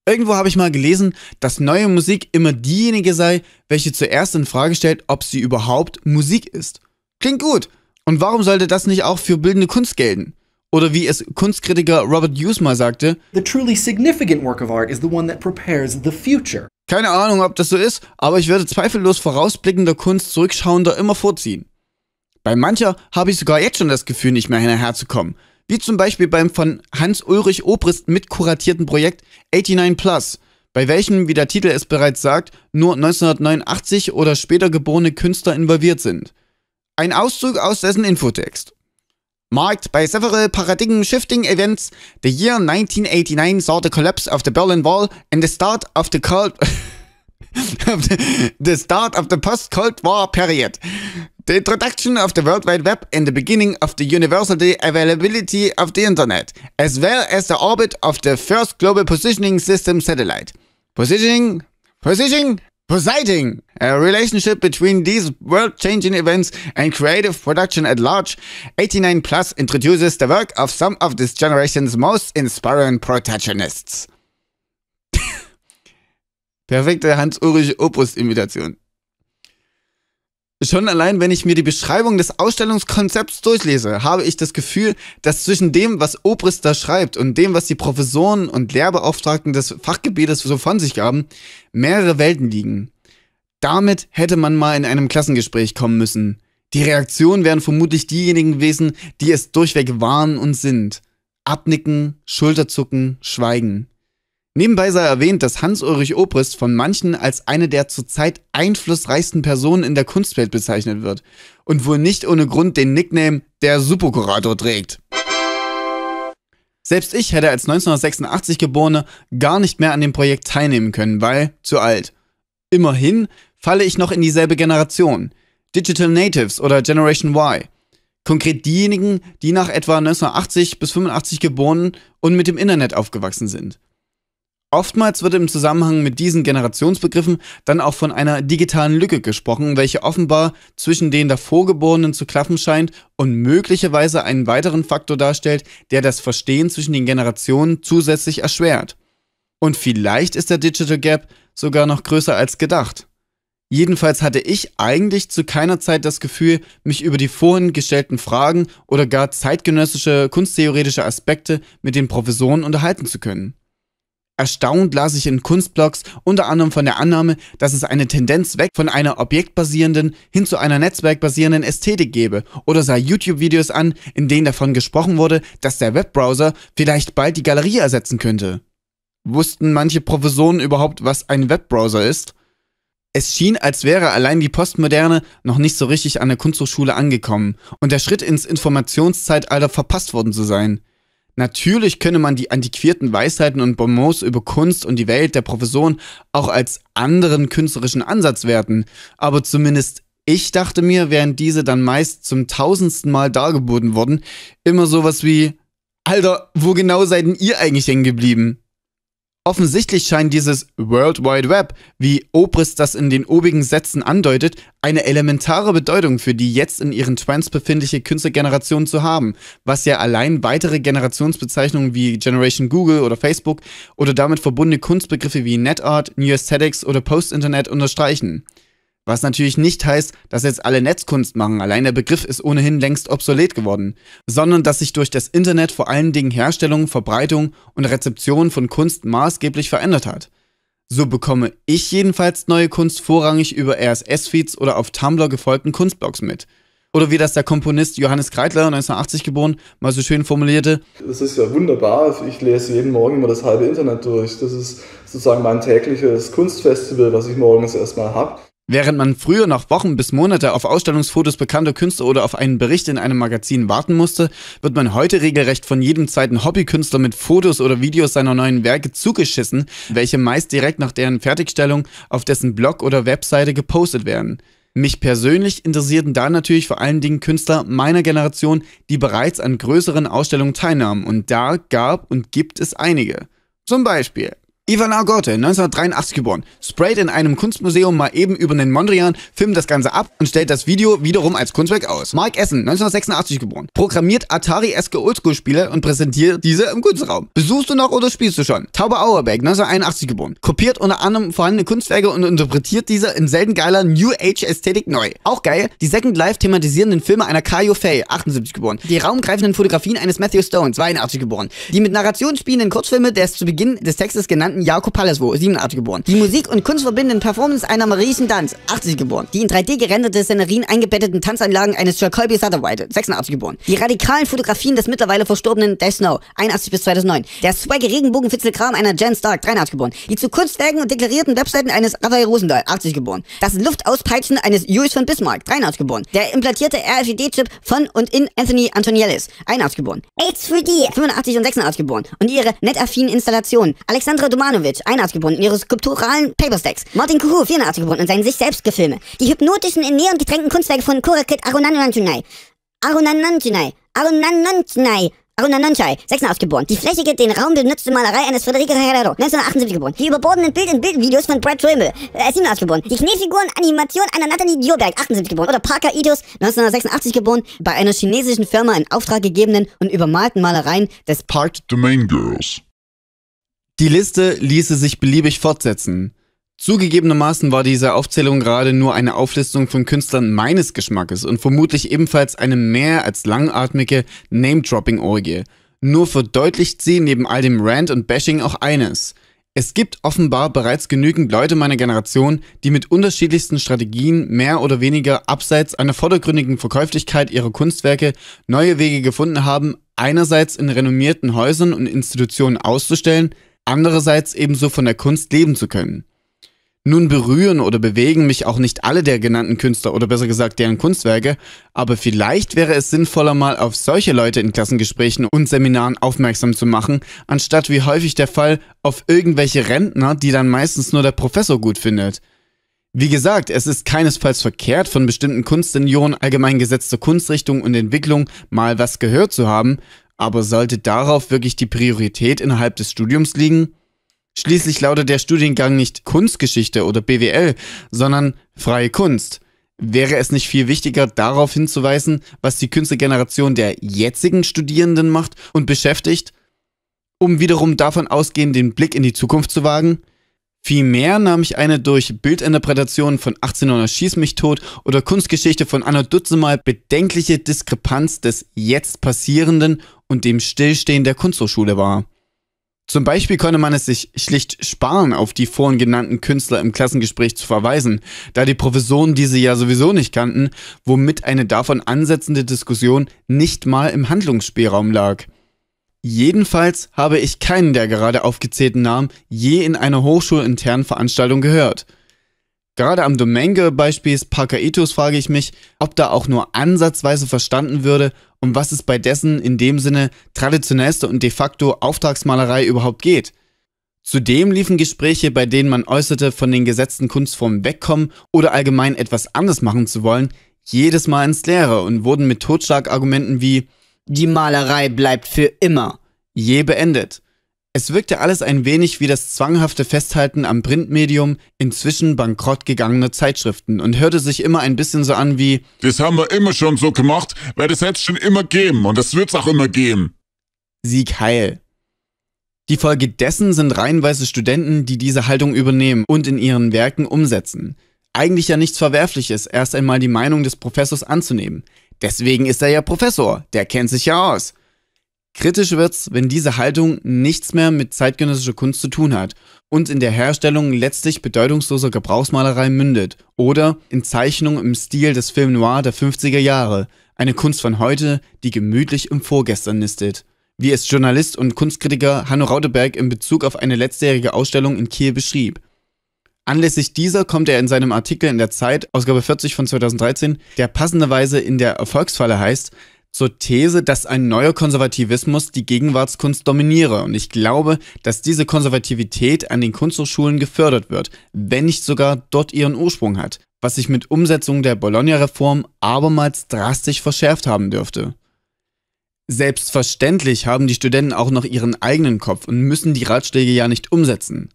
Irgendwo habe ich mal gelesen, dass neue Musik immer diejenige sei, welche zuerst in Frage stellt, ob sie überhaupt Musik ist. Klingt gut. Und warum sollte das nicht auch für bildende Kunst gelten? Oder wie es Kunstkritiker Robert Hughes mal sagte, Keine Ahnung, ob das so ist, aber ich würde zweifellos vorausblickender Kunst zurückschauender immer vorziehen. Bei mancher habe ich sogar jetzt schon das Gefühl, nicht mehr hinterherzukommen. Wie zum Beispiel beim von Hans-Ulrich Obrist mitkuratierten Projekt 89 Plus, bei welchem, wie der Titel es bereits sagt, nur 1989 oder später geborene Künstler involviert sind. Ein Auszug aus dessen Infotext. Marked by several paradigm shifting events, the year 1989 saw the collapse of the Berlin Wall and the start of the Cold. the start of the post-Cold War period, the introduction of the World Wide Web and the beginning of the universal availability of the Internet, as well as the orbit of the first global positioning system satellite. Positioning, positioning, positioning. a relationship between these world-changing events and creative production at large, 89 Plus introduces the work of some of this generation's most inspiring protagonists. Perfekte Hans-Ulrich Opus-Imitation. Schon allein, wenn ich mir die Beschreibung des Ausstellungskonzepts durchlese, habe ich das Gefühl, dass zwischen dem, was Obrist da schreibt und dem, was die Professoren und Lehrbeauftragten des Fachgebietes so von sich gaben, mehrere Welten liegen. Damit hätte man mal in einem Klassengespräch kommen müssen. Die Reaktionen wären vermutlich diejenigen gewesen, die es durchweg waren und sind. Abnicken, Schulterzucken, Schweigen. Nebenbei sei erwähnt, dass Hans-Ulrich Obrist von manchen als eine der zurzeit einflussreichsten Personen in der Kunstwelt bezeichnet wird und wohl nicht ohne Grund den Nickname der Superkurator trägt. Selbst ich hätte als 1986 Geborene gar nicht mehr an dem Projekt teilnehmen können, weil zu alt. Immerhin falle ich noch in dieselbe Generation. Digital Natives oder Generation Y. Konkret diejenigen, die nach etwa 1980 bis 85 geboren und mit dem Internet aufgewachsen sind. Oftmals wird im Zusammenhang mit diesen Generationsbegriffen dann auch von einer digitalen Lücke gesprochen, welche offenbar zwischen den Davorgeborenen zu klaffen scheint und möglicherweise einen weiteren Faktor darstellt, der das Verstehen zwischen den Generationen zusätzlich erschwert. Und vielleicht ist der Digital Gap sogar noch größer als gedacht. Jedenfalls hatte ich eigentlich zu keiner Zeit das Gefühl, mich über die vorhin gestellten Fragen oder gar zeitgenössische kunsttheoretische Aspekte mit den Professoren unterhalten zu können. Erstaunt las ich in Kunstblogs unter anderem von der Annahme, dass es eine Tendenz weg von einer objektbasierenden hin zu einer netzwerkbasierenden Ästhetik gebe oder sah YouTube-Videos an, in denen davon gesprochen wurde, dass der Webbrowser vielleicht bald die Galerie ersetzen könnte. Wussten manche Professoren überhaupt, was ein Webbrowser ist? Es schien, als wäre allein die Postmoderne noch nicht so richtig an der Kunsthochschule angekommen und der Schritt ins Informationszeitalter verpasst worden zu sein. Natürlich könne man die antiquierten Weisheiten und Bonmots über Kunst und die Welt der Professoren auch als anderen künstlerischen Ansatz werten, aber zumindest ich dachte mir, während diese dann meist zum tausendsten Mal dargeboten wurden, immer sowas wie, Alter, wo genau seid denn ihr eigentlich hängen geblieben? Offensichtlich scheint dieses World Wide Web, wie Obrist das in den obigen Sätzen andeutet, eine elementare Bedeutung für die jetzt in ihren Trends befindliche Künstlergeneration zu haben, was ja allein weitere Generationsbezeichnungen wie Generation Google oder Facebook oder damit verbundene Kunstbegriffe wie NetArt, New Aesthetics oder Post-Internet unterstreichen. Was natürlich nicht heißt, dass jetzt alle Netzkunst machen, allein der Begriff ist ohnehin längst obsolet geworden, sondern dass sich durch das Internet vor allen Dingen Herstellung, Verbreitung und Rezeption von Kunst maßgeblich verändert hat. So bekomme ich jedenfalls neue Kunst vorrangig über RSS-Feeds oder auf Tumblr gefolgten Kunstblogs mit. Oder wie das der Komponist Johannes Kreitler, 1980 geboren, mal so schön formulierte. Das ist ja wunderbar. Ich lese jeden Morgen immer das halbe Internet durch. Das ist sozusagen mein tägliches Kunstfestival, was ich morgens erstmal habe. Während man früher noch Wochen bis Monate auf Ausstellungsfotos bekannter Künstler oder auf einen Bericht in einem Magazin warten musste, wird man heute regelrecht von jedem zweiten Hobbykünstler mit Fotos oder Videos seiner neuen Werke zugeschissen, welche meist direkt nach deren Fertigstellung auf dessen Blog oder Webseite gepostet werden. Mich persönlich interessierten da natürlich vor allen Dingen Künstler meiner Generation, die bereits an größeren Ausstellungen teilnahmen und da gab und gibt es einige. Zum Beispiel Ivan Argote, 1983 geboren, sprayt in einem Kunstmuseum mal eben über den Mondrian, filmt das Ganze ab und stellt das Video wiederum als Kunstwerk aus. Mark Essen, 1986 geboren, programmiert Atari-eske Oldschool-Spiele und präsentiert diese im Kunstraum. Besuchst du noch oder spielst du schon? Tauber Auerbeck, 1981 geboren, kopiert unter anderem vorhandene Kunstwerke und interpretiert diese in selten geiler New Age-Ästhetik neu. Auch geil, die Second Life thematisierenden Filme einer Kayo Faye, 78 geboren, die raumgreifenden Fotografien eines Matthew Stone, 82 geboren, die mit Narration spielenden Kurzfilme der es zu Beginn des Textes genannten Produzenten Jakob Palaswo, 87 geboren. Die Musik- und kunstverbindenden Performance einer Mariechen Tanz, 80 geboren. Die in 3D gerenderte Szenerien eingebetteten Tanzanlagen eines Jacoby Colby Satterwhite, 86 geboren. Die radikalen Fotografien des mittlerweile verstorbenen Death Snow, 81 bis 2009. Der swaggy Regenbogenfitzelkram einer Jen Stark, 83 geboren. Die zu Kunstwerken und deklarierten Webseiten eines Raphael Rosendahl, 80 geboren. Das Luftauspeitschen eines Julius von Bismarck, 83 geboren. Der implantierte RFID-Chip von und in Anthony Antonielis, 81 geboren. AIDS 3D, 85 und 86 geboren. Und ihre netaffinen Installationen. Alexandra Dumas Jovanovic, einartig gebunden, ihre skulpturalen Paperstacks. Martin Kuru, vierartig gebunden in seinen sich selbst Gefilme. Die hypnotischen in Neon getränkten Kunstwerke von Kurakit Arunanantunai. Arunanantunai. Arunanantunai. Arunananchai, 86 geboren. Die flächige, den Raum benutzte Malerei eines Federico Herrero, 1978 geboren. Die überbordenden bild und Bildvideos von Brad Tremble, äh, 87 äh, geboren. Die schneefiguren Animation einer Nathalie Dioberg, 78 geboren. Oder Parker Idos, 1986 geboren, bei einer chinesischen Firma in Auftrag gegebenen und übermalten Malereien des Park Domain Girls. Die Liste ließe sich beliebig fortsetzen. Zugegebenermaßen war diese Aufzählung gerade nur eine Auflistung von Künstlern meines Geschmackes und vermutlich ebenfalls eine mehr als langatmige Name-Dropping-Orgie. Nur verdeutlicht sie neben all dem Rant und Bashing auch eines. Es gibt offenbar bereits genügend Leute meiner Generation, die mit unterschiedlichsten Strategien mehr oder weniger abseits einer vordergründigen Verkäuflichkeit ihrer Kunstwerke neue Wege gefunden haben, einerseits in renommierten Häusern und Institutionen auszustellen, andererseits ebenso von der Kunst leben zu können. Nun berühren oder bewegen mich auch nicht alle der genannten Künstler oder besser gesagt deren Kunstwerke, aber vielleicht wäre es sinnvoller, mal auf solche Leute in Klassengesprächen und Seminaren aufmerksam zu machen, anstatt wie häufig der Fall auf irgendwelche Rentner, die dann meistens nur der Professor gut findet. Wie gesagt, es ist keinesfalls verkehrt, von bestimmten Kunstsenioren allgemein gesetzte Kunstrichtung und Entwicklung mal was gehört zu haben, aber sollte darauf wirklich die Priorität innerhalb des Studiums liegen? Schließlich lautet der Studiengang nicht Kunstgeschichte oder BWL, sondern freie Kunst. Wäre es nicht viel wichtiger, darauf hinzuweisen, was die Künstlergeneration der jetzigen Studierenden macht und beschäftigt, um wiederum davon ausgehend den Blick in die Zukunft zu wagen? Vielmehr nahm ich eine durch Bildinterpretationen von 1800 Schieß mich tot oder Kunstgeschichte von Anna Dutzendmal bedenkliche Diskrepanz des jetzt Passierenden und dem Stillstehen der Kunsthochschule wahr. Zum Beispiel konnte man es sich schlicht sparen, auf die vorhin genannten Künstler im Klassengespräch zu verweisen, da die Professoren diese ja sowieso nicht kannten, womit eine davon ansetzende Diskussion nicht mal im Handlungsspielraum lag. Jedenfalls habe ich keinen der gerade aufgezählten Namen je in einer hochschulinternen Veranstaltung gehört. Gerade am Domenge-Beispiel Parker Ethos frage ich mich, ob da auch nur ansatzweise verstanden würde, um was es bei dessen in dem Sinne traditionellste und de facto Auftragsmalerei überhaupt geht. Zudem liefen Gespräche, bei denen man äußerte, von den gesetzten Kunstformen wegkommen oder allgemein etwas anders machen zu wollen, jedes Mal ins Leere und wurden mit Totschlagargumenten wie die Malerei bleibt für immer, je beendet. Es wirkte alles ein wenig wie das zwanghafte Festhalten am Printmedium inzwischen bankrott gegangener Zeitschriften und hörte sich immer ein bisschen so an wie Das haben wir immer schon so gemacht, weil das hätte schon immer geben und das wird's auch immer geben. Sieg heil. Die Folge dessen sind reihenweise Studenten, die diese Haltung übernehmen und in ihren Werken umsetzen. Eigentlich ja nichts Verwerfliches, erst einmal die Meinung des Professors anzunehmen. Deswegen ist er ja Professor, der kennt sich ja aus. Kritisch wird's, wenn diese Haltung nichts mehr mit zeitgenössischer Kunst zu tun hat und in der Herstellung letztlich bedeutungsloser Gebrauchsmalerei mündet oder in Zeichnungen im Stil des Film Noir der 50er Jahre, eine Kunst von heute, die gemütlich im Vorgestern nistet. Wie es Journalist und Kunstkritiker Hanno Rauteberg in Bezug auf eine letztjährige Ausstellung in Kiel beschrieb. Anlässlich dieser kommt er in seinem Artikel in der Zeit, Ausgabe 40 von 2013, der passenderweise in der Erfolgsfalle heißt, zur These, dass ein neuer Konservativismus die Gegenwartskunst dominiere. Und ich glaube, dass diese Konservativität an den Kunsthochschulen gefördert wird, wenn nicht sogar dort ihren Ursprung hat, was sich mit Umsetzung der Bologna-Reform abermals drastisch verschärft haben dürfte. Selbstverständlich haben die Studenten auch noch ihren eigenen Kopf und müssen die Ratschläge ja nicht umsetzen.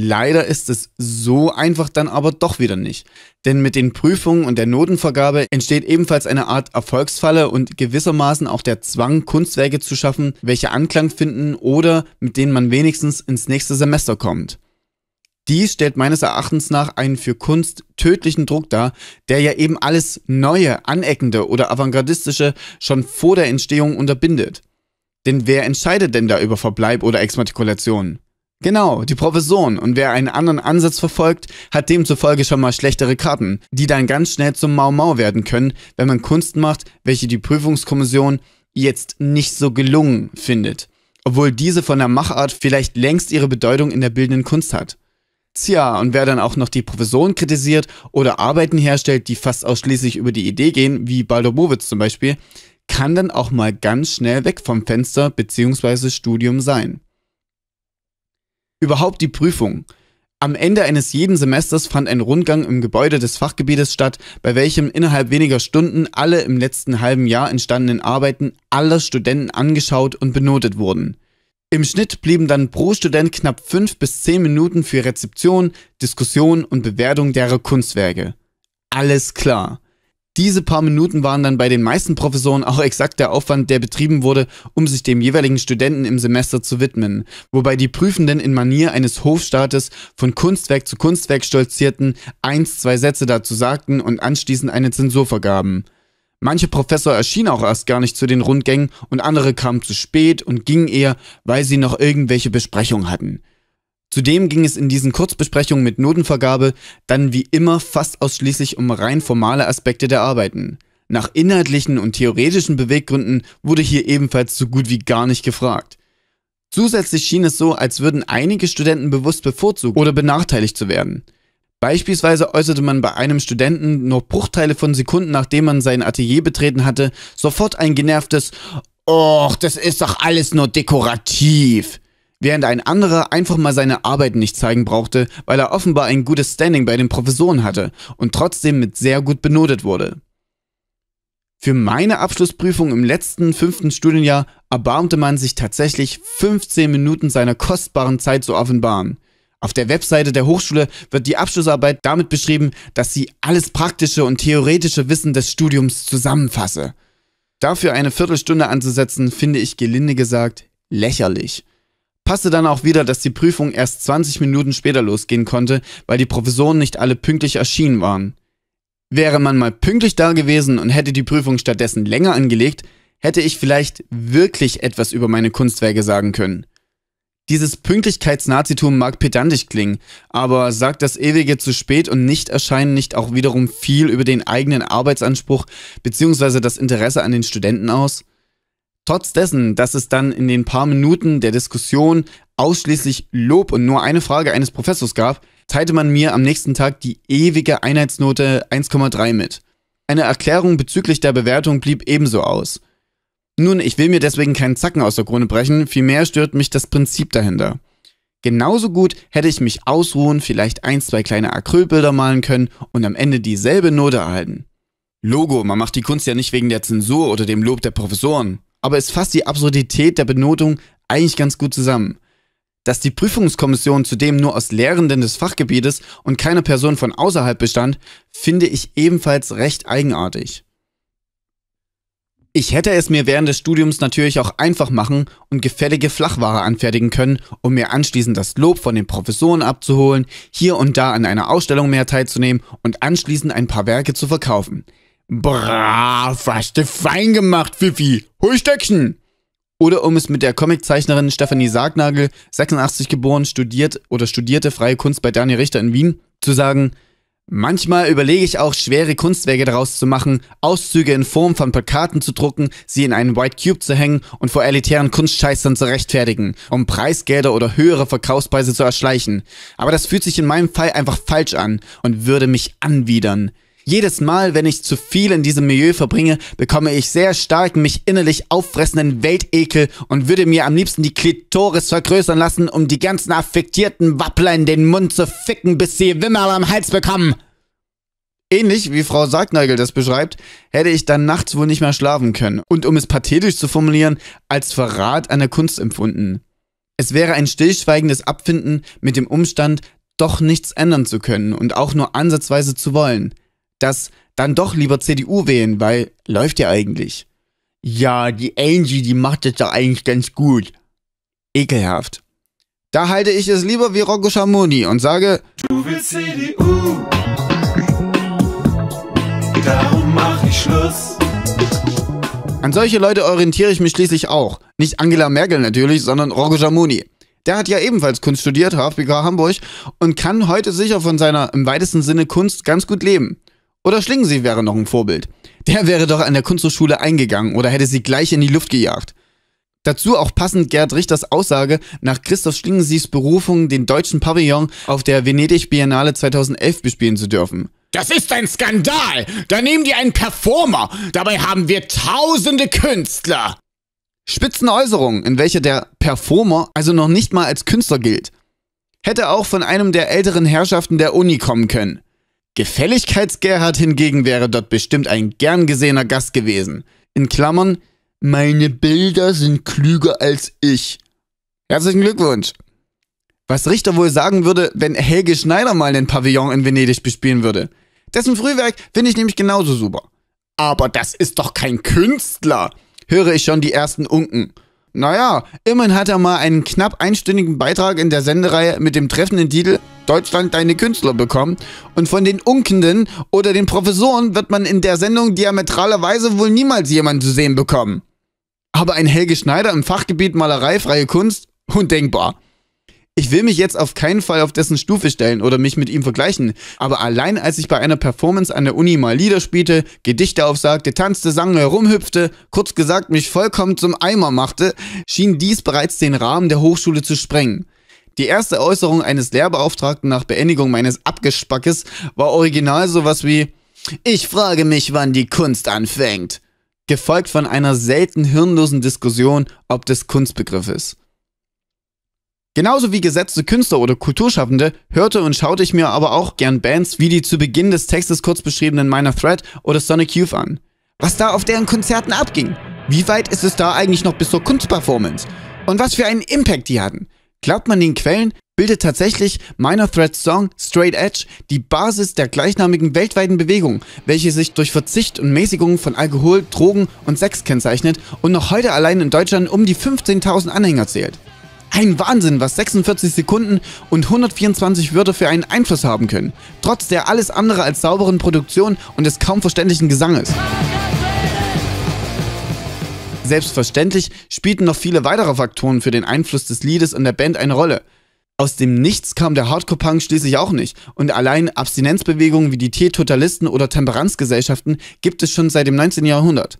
Leider ist es so einfach dann aber doch wieder nicht. Denn mit den Prüfungen und der Notenvergabe entsteht ebenfalls eine Art Erfolgsfalle und gewissermaßen auch der Zwang, Kunstwerke zu schaffen, welche Anklang finden oder mit denen man wenigstens ins nächste Semester kommt. Dies stellt meines Erachtens nach einen für Kunst tödlichen Druck dar, der ja eben alles Neue, Aneckende oder Avantgardistische schon vor der Entstehung unterbindet. Denn wer entscheidet denn da über Verbleib oder Exmatrikulation? Genau, die Professoren. Und wer einen anderen Ansatz verfolgt, hat demzufolge schon mal schlechtere Karten, die dann ganz schnell zum Mau Mau werden können, wenn man Kunst macht, welche die Prüfungskommission jetzt nicht so gelungen findet. Obwohl diese von der Machart vielleicht längst ihre Bedeutung in der bildenden Kunst hat. Tja, und wer dann auch noch die Professoren kritisiert oder Arbeiten herstellt, die fast ausschließlich über die Idee gehen, wie Baldur Bowitz zum Beispiel, kann dann auch mal ganz schnell weg vom Fenster bzw. Studium sein. Überhaupt die Prüfung. Am Ende eines jeden Semesters fand ein Rundgang im Gebäude des Fachgebietes statt, bei welchem innerhalb weniger Stunden alle im letzten halben Jahr entstandenen Arbeiten aller Studenten angeschaut und benotet wurden. Im Schnitt blieben dann pro Student knapp 5 bis 10 Minuten für Rezeption, Diskussion und Bewertung derer Kunstwerke. Alles klar. Diese paar Minuten waren dann bei den meisten Professoren auch exakt der Aufwand, der betrieben wurde, um sich dem jeweiligen Studenten im Semester zu widmen, wobei die Prüfenden in Manier eines Hofstaates von Kunstwerk zu Kunstwerk stolzierten, eins, zwei Sätze dazu sagten und anschließend eine Zensur vergaben. Manche Professor erschienen auch erst gar nicht zu den Rundgängen und andere kamen zu spät und gingen eher, weil sie noch irgendwelche Besprechungen hatten. Zudem ging es in diesen Kurzbesprechungen mit Notenvergabe dann wie immer fast ausschließlich um rein formale Aspekte der Arbeiten. Nach inhaltlichen und theoretischen Beweggründen wurde hier ebenfalls so gut wie gar nicht gefragt. Zusätzlich schien es so, als würden einige Studenten bewusst bevorzugt oder benachteiligt zu werden. Beispielsweise äußerte man bei einem Studenten nur Bruchteile von Sekunden, nachdem man sein Atelier betreten hatte, sofort ein genervtes Och, das ist doch alles nur dekorativ während ein anderer einfach mal seine Arbeit nicht zeigen brauchte, weil er offenbar ein gutes Standing bei den Professoren hatte und trotzdem mit sehr gut benotet wurde. Für meine Abschlussprüfung im letzten fünften Studienjahr erbarmte man sich tatsächlich 15 Minuten seiner kostbaren Zeit zu offenbaren. Auf der Webseite der Hochschule wird die Abschlussarbeit damit beschrieben, dass sie alles praktische und theoretische Wissen des Studiums zusammenfasse. Dafür eine Viertelstunde anzusetzen, finde ich gelinde gesagt lächerlich. Passte dann auch wieder, dass die Prüfung erst 20 Minuten später losgehen konnte, weil die Professoren nicht alle pünktlich erschienen waren. Wäre man mal pünktlich da gewesen und hätte die Prüfung stattdessen länger angelegt, hätte ich vielleicht wirklich etwas über meine Kunstwerke sagen können. Dieses Pünktlichkeitsnazitum mag pedantisch klingen, aber sagt das ewige zu spät und nicht erscheinen nicht auch wiederum viel über den eigenen Arbeitsanspruch bzw. das Interesse an den Studenten aus? Trotz dessen, dass es dann in den paar Minuten der Diskussion ausschließlich Lob und nur eine Frage eines Professors gab, teilte man mir am nächsten Tag die ewige Einheitsnote 1,3 mit. Eine Erklärung bezüglich der Bewertung blieb ebenso aus. Nun, ich will mir deswegen keinen Zacken aus der Krone brechen, vielmehr stört mich das Prinzip dahinter. Genauso gut hätte ich mich ausruhen, vielleicht ein, zwei kleine Acrylbilder malen können und am Ende dieselbe Note erhalten. Logo, man macht die Kunst ja nicht wegen der Zensur oder dem Lob der Professoren aber es fasst die Absurdität der Benotung eigentlich ganz gut zusammen. Dass die Prüfungskommission zudem nur aus Lehrenden des Fachgebietes und keiner Person von außerhalb bestand, finde ich ebenfalls recht eigenartig. Ich hätte es mir während des Studiums natürlich auch einfach machen und gefällige Flachware anfertigen können, um mir anschließend das Lob von den Professoren abzuholen, hier und da an einer Ausstellung mehr teilzunehmen und anschließend ein paar Werke zu verkaufen. Brav, hast du fein gemacht, Fifi. Hullstöckchen! Oder um es mit der Comiczeichnerin Stefanie Sargnagel, 86 geboren, studiert oder studierte freie Kunst bei Daniel Richter in Wien, zu sagen, Manchmal überlege ich auch, schwere Kunstwerke daraus zu machen, Auszüge in Form von Plakaten zu drucken, sie in einen White Cube zu hängen und vor elitären Kunstscheißern zu rechtfertigen, um Preisgelder oder höhere Verkaufspreise zu erschleichen. Aber das fühlt sich in meinem Fall einfach falsch an und würde mich anwidern. Jedes Mal, wenn ich zu viel in diesem Milieu verbringe, bekomme ich sehr starken, mich innerlich auffressenden Weltekel und würde mir am liebsten die Klitoris vergrößern lassen, um die ganzen affektierten Wappler in den Mund zu ficken, bis sie Wimmerl am Hals bekommen. Ähnlich wie Frau Sargnagel das beschreibt, hätte ich dann nachts wohl nicht mehr schlafen können und um es pathetisch zu formulieren, als Verrat an der Kunst empfunden. Es wäre ein stillschweigendes Abfinden mit dem Umstand, doch nichts ändern zu können und auch nur ansatzweise zu wollen dass dann doch lieber CDU wählen, weil läuft ja eigentlich. Ja, die Angie, die macht das ja eigentlich ganz gut. Ekelhaft. Da halte ich es lieber wie Rocco Schamoni und sage: Du willst CDU, darum mach ich Schluss. An solche Leute orientiere ich mich schließlich auch. Nicht Angela Merkel natürlich, sondern Rocco Schamoni. Der hat ja ebenfalls Kunst studiert, HFBK Hamburg, und kann heute sicher von seiner im weitesten Sinne Kunst ganz gut leben. Oder Schlingensief wäre noch ein Vorbild. Der wäre doch an der Kunsthochschule eingegangen oder hätte sie gleich in die Luft gejagt. Dazu auch passend Gerd Richters Aussage, nach Christoph Schlingensiefs Berufung den deutschen Pavillon auf der Venedig Biennale 2011 bespielen zu dürfen. Das ist ein Skandal! Da nehmen die einen Performer! Dabei haben wir tausende Künstler! Spitzenäußerung, in welcher der Performer also noch nicht mal als Künstler gilt. Hätte auch von einem der älteren Herrschaften der Uni kommen können. Gefälligkeitsgerhard hingegen wäre dort bestimmt ein gern gesehener Gast gewesen. In Klammern, meine Bilder sind klüger als ich. Herzlichen Glückwunsch. Was Richter wohl sagen würde, wenn Helge Schneider mal den Pavillon in Venedig bespielen würde. Dessen Frühwerk finde ich nämlich genauso super. Aber das ist doch kein Künstler, höre ich schon die ersten Unken. Naja, immerhin hat er mal einen knapp einstündigen Beitrag in der Sendereihe mit dem treffenden Titel Deutschland deine Künstler bekommen. Und von den Unkenden oder den Professoren wird man in der Sendung diametralerweise wohl niemals jemanden zu sehen bekommen. Aber ein Helge Schneider im Fachgebiet Malerei, freie Kunst? Undenkbar. Ich will mich jetzt auf keinen Fall auf dessen Stufe stellen oder mich mit ihm vergleichen, aber allein als ich bei einer Performance an der Uni mal Lieder spielte, Gedichte aufsagte, tanzte, sang, herumhüpfte, kurz gesagt mich vollkommen zum Eimer machte, schien dies bereits den Rahmen der Hochschule zu sprengen. Die erste Äußerung eines Lehrbeauftragten nach Beendigung meines Abgespackes war original sowas wie Ich frage mich, wann die Kunst anfängt, gefolgt von einer selten hirnlosen Diskussion ob des Kunstbegriffes. Genauso wie gesetzte Künstler oder Kulturschaffende hörte und schaute ich mir aber auch gern Bands wie die zu Beginn des Textes kurz beschriebenen Minor Threat oder Sonic Youth an. Was da auf deren Konzerten abging? Wie weit ist es da eigentlich noch bis zur Kunstperformance? Und was für einen Impact die hatten? Glaubt man den Quellen, bildet tatsächlich Minor Threats Song Straight Edge die Basis der gleichnamigen weltweiten Bewegung, welche sich durch Verzicht und Mäßigung von Alkohol, Drogen und Sex kennzeichnet und noch heute allein in Deutschland um die 15.000 Anhänger zählt. Ein Wahnsinn, was 46 Sekunden und 124 Wörter für einen Einfluss haben können, trotz der alles andere als sauberen Produktion und des kaum verständlichen Gesanges. Selbstverständlich spielten noch viele weitere Faktoren für den Einfluss des Liedes und der Band eine Rolle. Aus dem Nichts kam der Hardcore-Punk schließlich auch nicht und allein Abstinenzbewegungen wie die T-Totalisten oder Temperanzgesellschaften gibt es schon seit dem 19. Jahrhundert.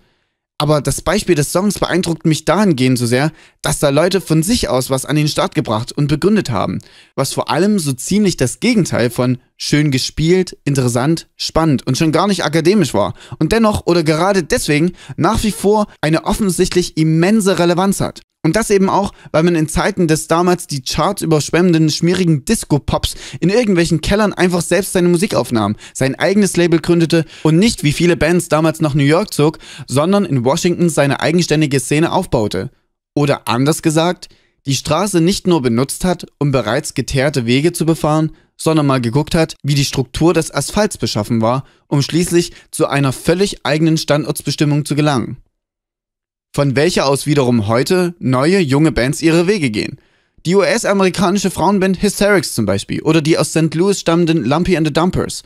Aber das Beispiel des Songs beeindruckt mich dahingehend so sehr, dass da Leute von sich aus was an den Start gebracht und begründet haben, was vor allem so ziemlich das Gegenteil von schön gespielt, interessant, spannend und schon gar nicht akademisch war und dennoch oder gerade deswegen nach wie vor eine offensichtlich immense Relevanz hat. Und das eben auch, weil man in Zeiten des damals die Charts überschwemmenden, schmierigen Disco-Pops in irgendwelchen Kellern einfach selbst seine Musik aufnahm, sein eigenes Label gründete und nicht wie viele Bands damals nach New York zog, sondern in Washington seine eigenständige Szene aufbaute. Oder anders gesagt, die Straße nicht nur benutzt hat, um bereits geteerte Wege zu befahren, sondern mal geguckt hat, wie die Struktur des Asphalts beschaffen war, um schließlich zu einer völlig eigenen Standortsbestimmung zu gelangen von welcher aus wiederum heute neue junge Bands ihre Wege gehen. Die US-amerikanische Frauenband Hysterics zum Beispiel oder die aus St. Louis stammenden Lumpy and the Dumpers.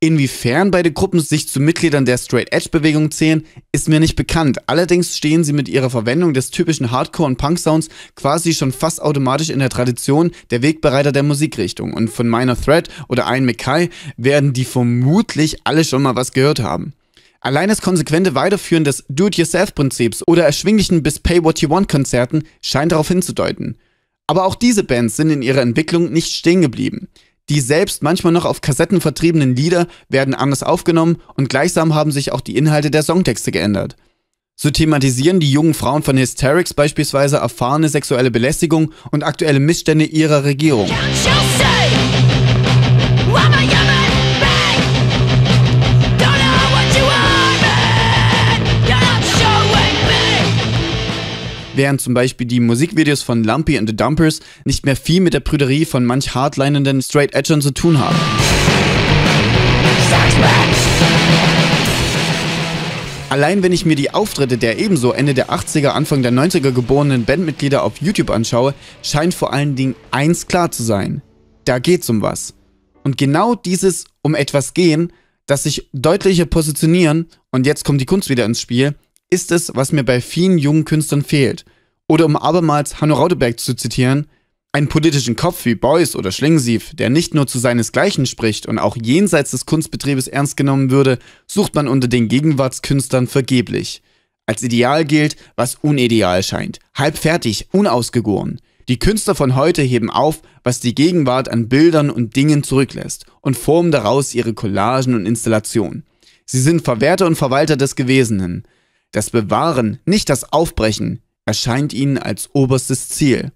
Inwiefern beide Gruppen sich zu Mitgliedern der Straight Edge Bewegung zählen, ist mir nicht bekannt. Allerdings stehen sie mit ihrer Verwendung des typischen Hardcore- und Punk-Sounds quasi schon fast automatisch in der Tradition der Wegbereiter der Musikrichtung. Und von Minor Threat oder Ian McKay werden die vermutlich alle schon mal was gehört haben. Allein das konsequente Weiterführen des Do-it-yourself-Prinzips oder erschwinglichen bis Pay-what-you-want-Konzerten scheint darauf hinzudeuten. Aber auch diese Bands sind in ihrer Entwicklung nicht stehen geblieben. Die selbst manchmal noch auf Kassetten vertriebenen Lieder werden anders aufgenommen und gleichsam haben sich auch die Inhalte der Songtexte geändert. So thematisieren die jungen Frauen von Hysterics beispielsweise erfahrene sexuelle Belästigung und aktuelle Missstände ihrer Regierung. während zum Beispiel die Musikvideos von Lumpy and the Dumpers nicht mehr viel mit der Prüderie von manch hardlinenden Straight Edgern zu tun haben. Allein wenn ich mir die Auftritte der ebenso Ende der 80er, Anfang der 90er geborenen Bandmitglieder auf YouTube anschaue, scheint vor allen Dingen eins klar zu sein. Da geht's um was. Und genau dieses um etwas gehen, das sich deutlicher positionieren, und jetzt kommt die Kunst wieder ins Spiel, ist es, was mir bei vielen jungen Künstlern fehlt. Oder um abermals Hanno Raudeberg zu zitieren, einen politischen Kopf wie Beuys oder Schlingensief, der nicht nur zu seinesgleichen spricht und auch jenseits des Kunstbetriebes ernst genommen würde, sucht man unter den Gegenwartskünstlern vergeblich. Als Ideal gilt, was unideal scheint, halb fertig, unausgegoren. Die Künstler von heute heben auf, was die Gegenwart an Bildern und Dingen zurücklässt und formen daraus ihre Collagen und Installationen. Sie sind Verwerter und Verwalter des Gewesenen. Das Bewahren, nicht das Aufbrechen, erscheint ihnen als oberstes Ziel.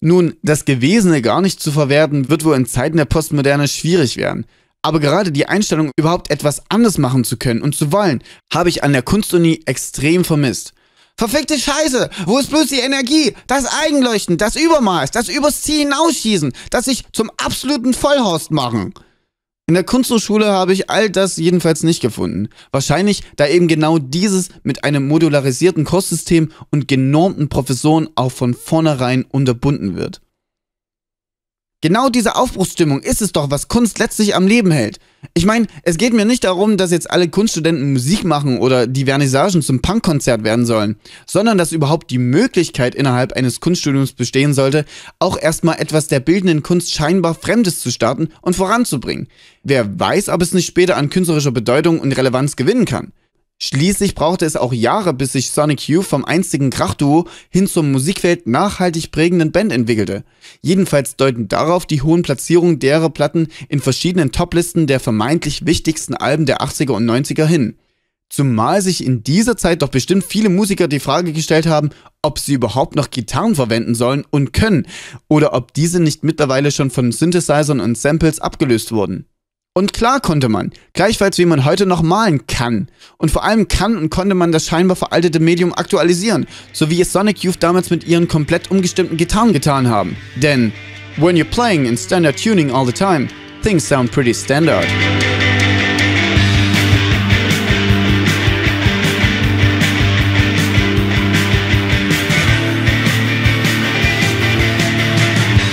Nun, das Gewesene gar nicht zu verwerten, wird wohl in Zeiten der Postmoderne schwierig werden. Aber gerade die Einstellung, überhaupt etwas anders machen zu können und zu wollen, habe ich an der Kunstuni extrem vermisst. Verfickte Scheiße! Wo ist bloß die Energie? Das Eigenleuchten, das Übermaß, das Übers Ziel hinausschießen, das sich zum absoluten Vollhorst machen. In der Kunsthochschule habe ich all das jedenfalls nicht gefunden. Wahrscheinlich, da eben genau dieses mit einem modularisierten Kurssystem und genormten Professoren auch von vornherein unterbunden wird. Genau diese Aufbruchsstimmung ist es doch, was Kunst letztlich am Leben hält. Ich meine, es geht mir nicht darum, dass jetzt alle Kunststudenten Musik machen oder die Vernissagen zum Punkkonzert werden sollen, sondern dass überhaupt die Möglichkeit innerhalb eines Kunststudiums bestehen sollte, auch erstmal etwas der bildenden Kunst scheinbar Fremdes zu starten und voranzubringen. Wer weiß, ob es nicht später an künstlerischer Bedeutung und Relevanz gewinnen kann. Schließlich brauchte es auch Jahre, bis sich Sonic Youth vom einstigen Krachduo hin zur Musikwelt nachhaltig prägenden Band entwickelte. Jedenfalls deuten darauf die hohen Platzierungen derer Platten in verschiedenen Toplisten der vermeintlich wichtigsten Alben der 80er und 90er hin. Zumal sich in dieser Zeit doch bestimmt viele Musiker die Frage gestellt haben, ob sie überhaupt noch Gitarren verwenden sollen und können, oder ob diese nicht mittlerweile schon von Synthesizern und Samples abgelöst wurden. Und klar konnte man, gleichfalls wie man heute noch malen kann. Und vor allem kann und konnte man das scheinbar veraltete Medium aktualisieren, so wie es Sonic Youth damals mit ihren komplett umgestimmten Gitarren getan haben. Denn when you're playing in standard tuning all the time, things sound pretty standard.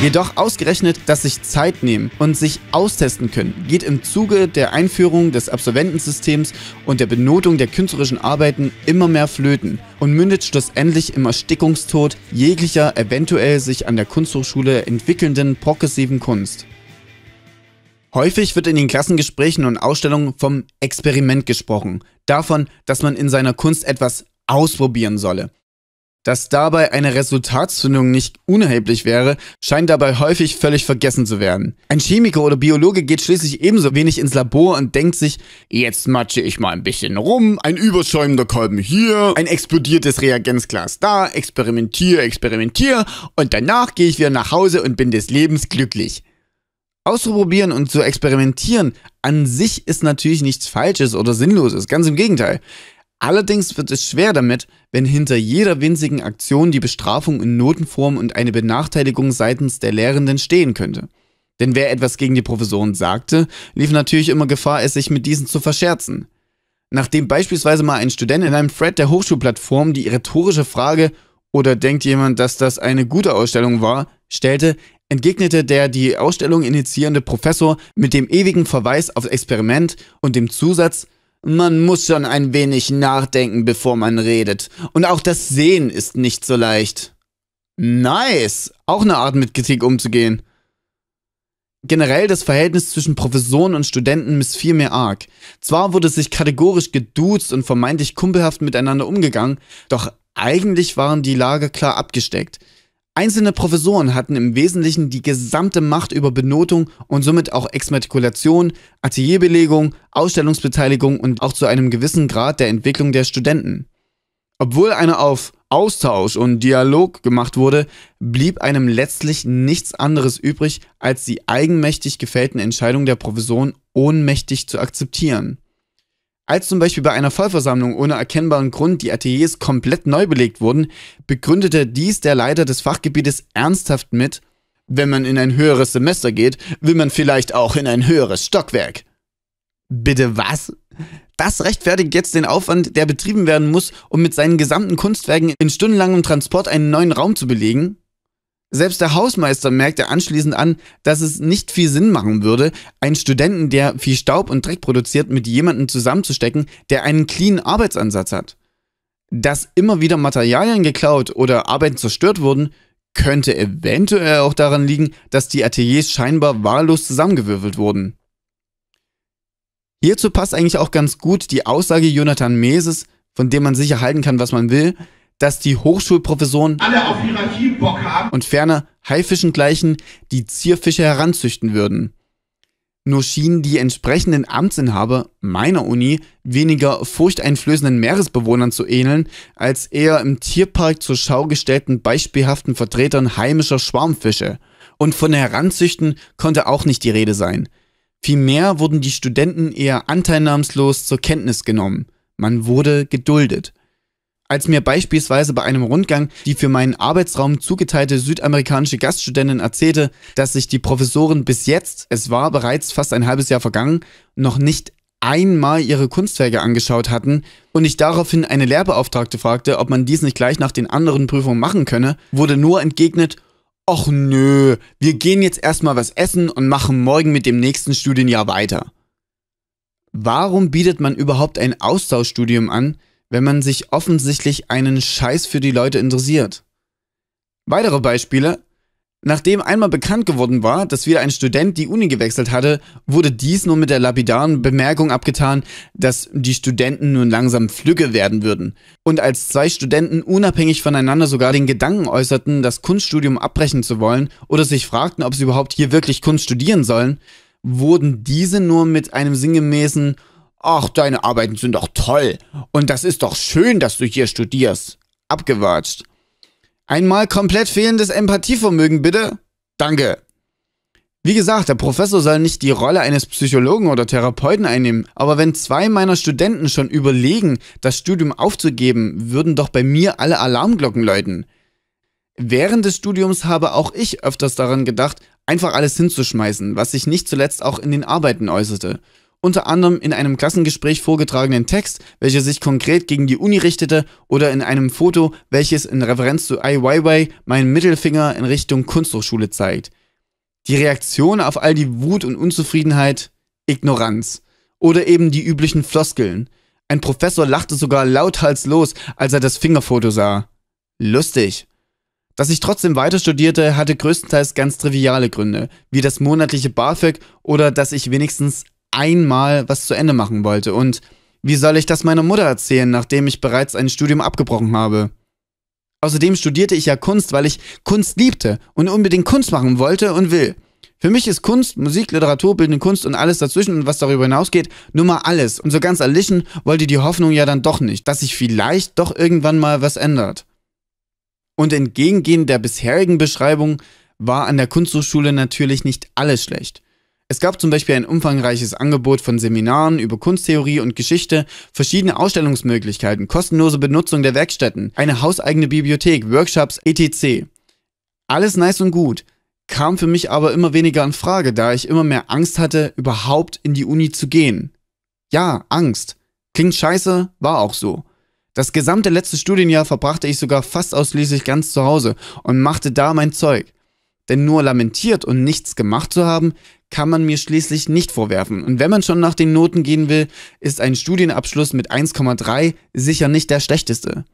Jedoch ausgerechnet, dass sich Zeit nehmen und sich austesten können, geht im Zuge der Einführung des Absolventensystems und der Benotung der künstlerischen Arbeiten immer mehr flöten und mündet schlussendlich im Erstickungstod jeglicher eventuell sich an der Kunsthochschule entwickelnden progressiven Kunst. Häufig wird in den Klassengesprächen und Ausstellungen vom Experiment gesprochen, davon, dass man in seiner Kunst etwas ausprobieren solle. Dass dabei eine Resultatsfindung nicht unerheblich wäre, scheint dabei häufig völlig vergessen zu werden. Ein Chemiker oder Biologe geht schließlich ebenso wenig ins Labor und denkt sich, jetzt matsche ich mal ein bisschen rum, ein überschäumender Kolben hier, ein explodiertes Reagenzglas da, experimentier, experimentier und danach gehe ich wieder nach Hause und bin des Lebens glücklich. Auszuprobieren und zu experimentieren an sich ist natürlich nichts Falsches oder Sinnloses, ganz im Gegenteil. Allerdings wird es schwer damit, wenn hinter jeder winzigen Aktion die Bestrafung in Notenform und eine Benachteiligung seitens der Lehrenden stehen könnte. Denn wer etwas gegen die Professoren sagte, lief natürlich immer Gefahr, es sich mit diesen zu verscherzen. Nachdem beispielsweise mal ein Student in einem Thread der Hochschulplattform die rhetorische Frage oder denkt jemand, dass das eine gute Ausstellung war, stellte, entgegnete der die Ausstellung initiierende Professor mit dem ewigen Verweis auf Experiment und dem Zusatz, man muss schon ein wenig nachdenken, bevor man redet. Und auch das Sehen ist nicht so leicht. Nice. Auch eine Art, mit Kritik umzugehen. Generell das Verhältnis zwischen Professoren und Studenten missfiel mir arg. Zwar wurde sich kategorisch geduzt und vermeintlich kumpelhaft miteinander umgegangen, doch eigentlich waren die Lager klar abgesteckt. Einzelne Professoren hatten im Wesentlichen die gesamte Macht über Benotung und somit auch Exmatrikulation, Atelierbelegung, Ausstellungsbeteiligung und auch zu einem gewissen Grad der Entwicklung der Studenten. Obwohl eine auf Austausch und Dialog gemacht wurde, blieb einem letztlich nichts anderes übrig, als die eigenmächtig gefällten Entscheidungen der Professoren ohnmächtig zu akzeptieren. Als zum Beispiel bei einer Vollversammlung ohne erkennbaren Grund die Ateliers komplett neu belegt wurden, begründete dies der Leiter des Fachgebietes ernsthaft mit, wenn man in ein höheres Semester geht, will man vielleicht auch in ein höheres Stockwerk. Bitte was? Das rechtfertigt jetzt den Aufwand, der betrieben werden muss, um mit seinen gesamten Kunstwerken in stundenlangem Transport einen neuen Raum zu belegen? Selbst der Hausmeister merkte anschließend an, dass es nicht viel Sinn machen würde, einen Studenten, der viel Staub und Dreck produziert, mit jemandem zusammenzustecken, der einen cleanen Arbeitsansatz hat. Dass immer wieder Materialien geklaut oder Arbeiten zerstört wurden, könnte eventuell auch daran liegen, dass die Ateliers scheinbar wahllos zusammengewürfelt wurden. Hierzu passt eigentlich auch ganz gut die Aussage Jonathan Meses, von dem man sicher halten kann, was man will, dass die Hochschulprofessoren alle auf Hierarchie Bock haben und ferner Haifischen gleichen, die Zierfische heranzüchten würden. Nur schienen die entsprechenden Amtsinhaber meiner Uni weniger furchteinflößenden Meeresbewohnern zu ähneln, als eher im Tierpark zur Schau gestellten beispielhaften Vertretern heimischer Schwarmfische. Und von Heranzüchten konnte auch nicht die Rede sein. Vielmehr wurden die Studenten eher anteilnahmslos zur Kenntnis genommen. Man wurde geduldet. Als mir beispielsweise bei einem Rundgang die für meinen Arbeitsraum zugeteilte südamerikanische Gaststudentin erzählte, dass sich die Professoren bis jetzt, es war bereits fast ein halbes Jahr vergangen, noch nicht einmal ihre Kunstwerke angeschaut hatten und ich daraufhin eine Lehrbeauftragte fragte, ob man dies nicht gleich nach den anderen Prüfungen machen könne, wurde nur entgegnet, ach nö, wir gehen jetzt erstmal was essen und machen morgen mit dem nächsten Studienjahr weiter. Warum bietet man überhaupt ein Austauschstudium an, wenn man sich offensichtlich einen Scheiß für die Leute interessiert. Weitere Beispiele. Nachdem einmal bekannt geworden war, dass wieder ein Student die Uni gewechselt hatte, wurde dies nur mit der lapidaren Bemerkung abgetan, dass die Studenten nun langsam Flügge werden würden. Und als zwei Studenten unabhängig voneinander sogar den Gedanken äußerten, das Kunststudium abbrechen zu wollen oder sich fragten, ob sie überhaupt hier wirklich Kunst studieren sollen, wurden diese nur mit einem sinngemäßen ach, deine Arbeiten sind doch toll und das ist doch schön, dass du hier studierst. Abgewatscht. Einmal komplett fehlendes Empathievermögen, bitte? Danke. Wie gesagt, der Professor soll nicht die Rolle eines Psychologen oder Therapeuten einnehmen, aber wenn zwei meiner Studenten schon überlegen, das Studium aufzugeben, würden doch bei mir alle Alarmglocken läuten. Während des Studiums habe auch ich öfters daran gedacht, einfach alles hinzuschmeißen, was sich nicht zuletzt auch in den Arbeiten äußerte unter anderem in einem Klassengespräch vorgetragenen Text, welcher sich konkret gegen die Uni richtete, oder in einem Foto, welches in Referenz zu Ai Weiwei meinen Mittelfinger in Richtung Kunsthochschule zeigt. Die Reaktion auf all die Wut und Unzufriedenheit? Ignoranz. Oder eben die üblichen Floskeln. Ein Professor lachte sogar lauthals los, als er das Fingerfoto sah. Lustig. Dass ich trotzdem weiter studierte, hatte größtenteils ganz triviale Gründe, wie das monatliche BAföG oder dass ich wenigstens einmal was zu Ende machen wollte. Und wie soll ich das meiner Mutter erzählen, nachdem ich bereits ein Studium abgebrochen habe? Außerdem studierte ich ja Kunst, weil ich Kunst liebte und unbedingt Kunst machen wollte und will. Für mich ist Kunst, Musik, Literatur, bildende Kunst und alles dazwischen und was darüber hinausgeht, nur mal alles. Und so ganz erlischen wollte die Hoffnung ja dann doch nicht, dass sich vielleicht doch irgendwann mal was ändert. Und entgegengehend der bisherigen Beschreibung war an der Kunsthochschule natürlich nicht alles schlecht. Es gab zum Beispiel ein umfangreiches Angebot von Seminaren über Kunsttheorie und Geschichte, verschiedene Ausstellungsmöglichkeiten, kostenlose Benutzung der Werkstätten, eine hauseigene Bibliothek, Workshops etc. Alles nice und gut, kam für mich aber immer weniger in Frage, da ich immer mehr Angst hatte, überhaupt in die Uni zu gehen. Ja, Angst. Klingt scheiße, war auch so. Das gesamte letzte Studienjahr verbrachte ich sogar fast ausschließlich ganz zu Hause und machte da mein Zeug. Denn nur lamentiert und nichts gemacht zu haben, kann man mir schließlich nicht vorwerfen. Und wenn man schon nach den Noten gehen will, ist ein Studienabschluss mit 1,3 sicher nicht der schlechteste.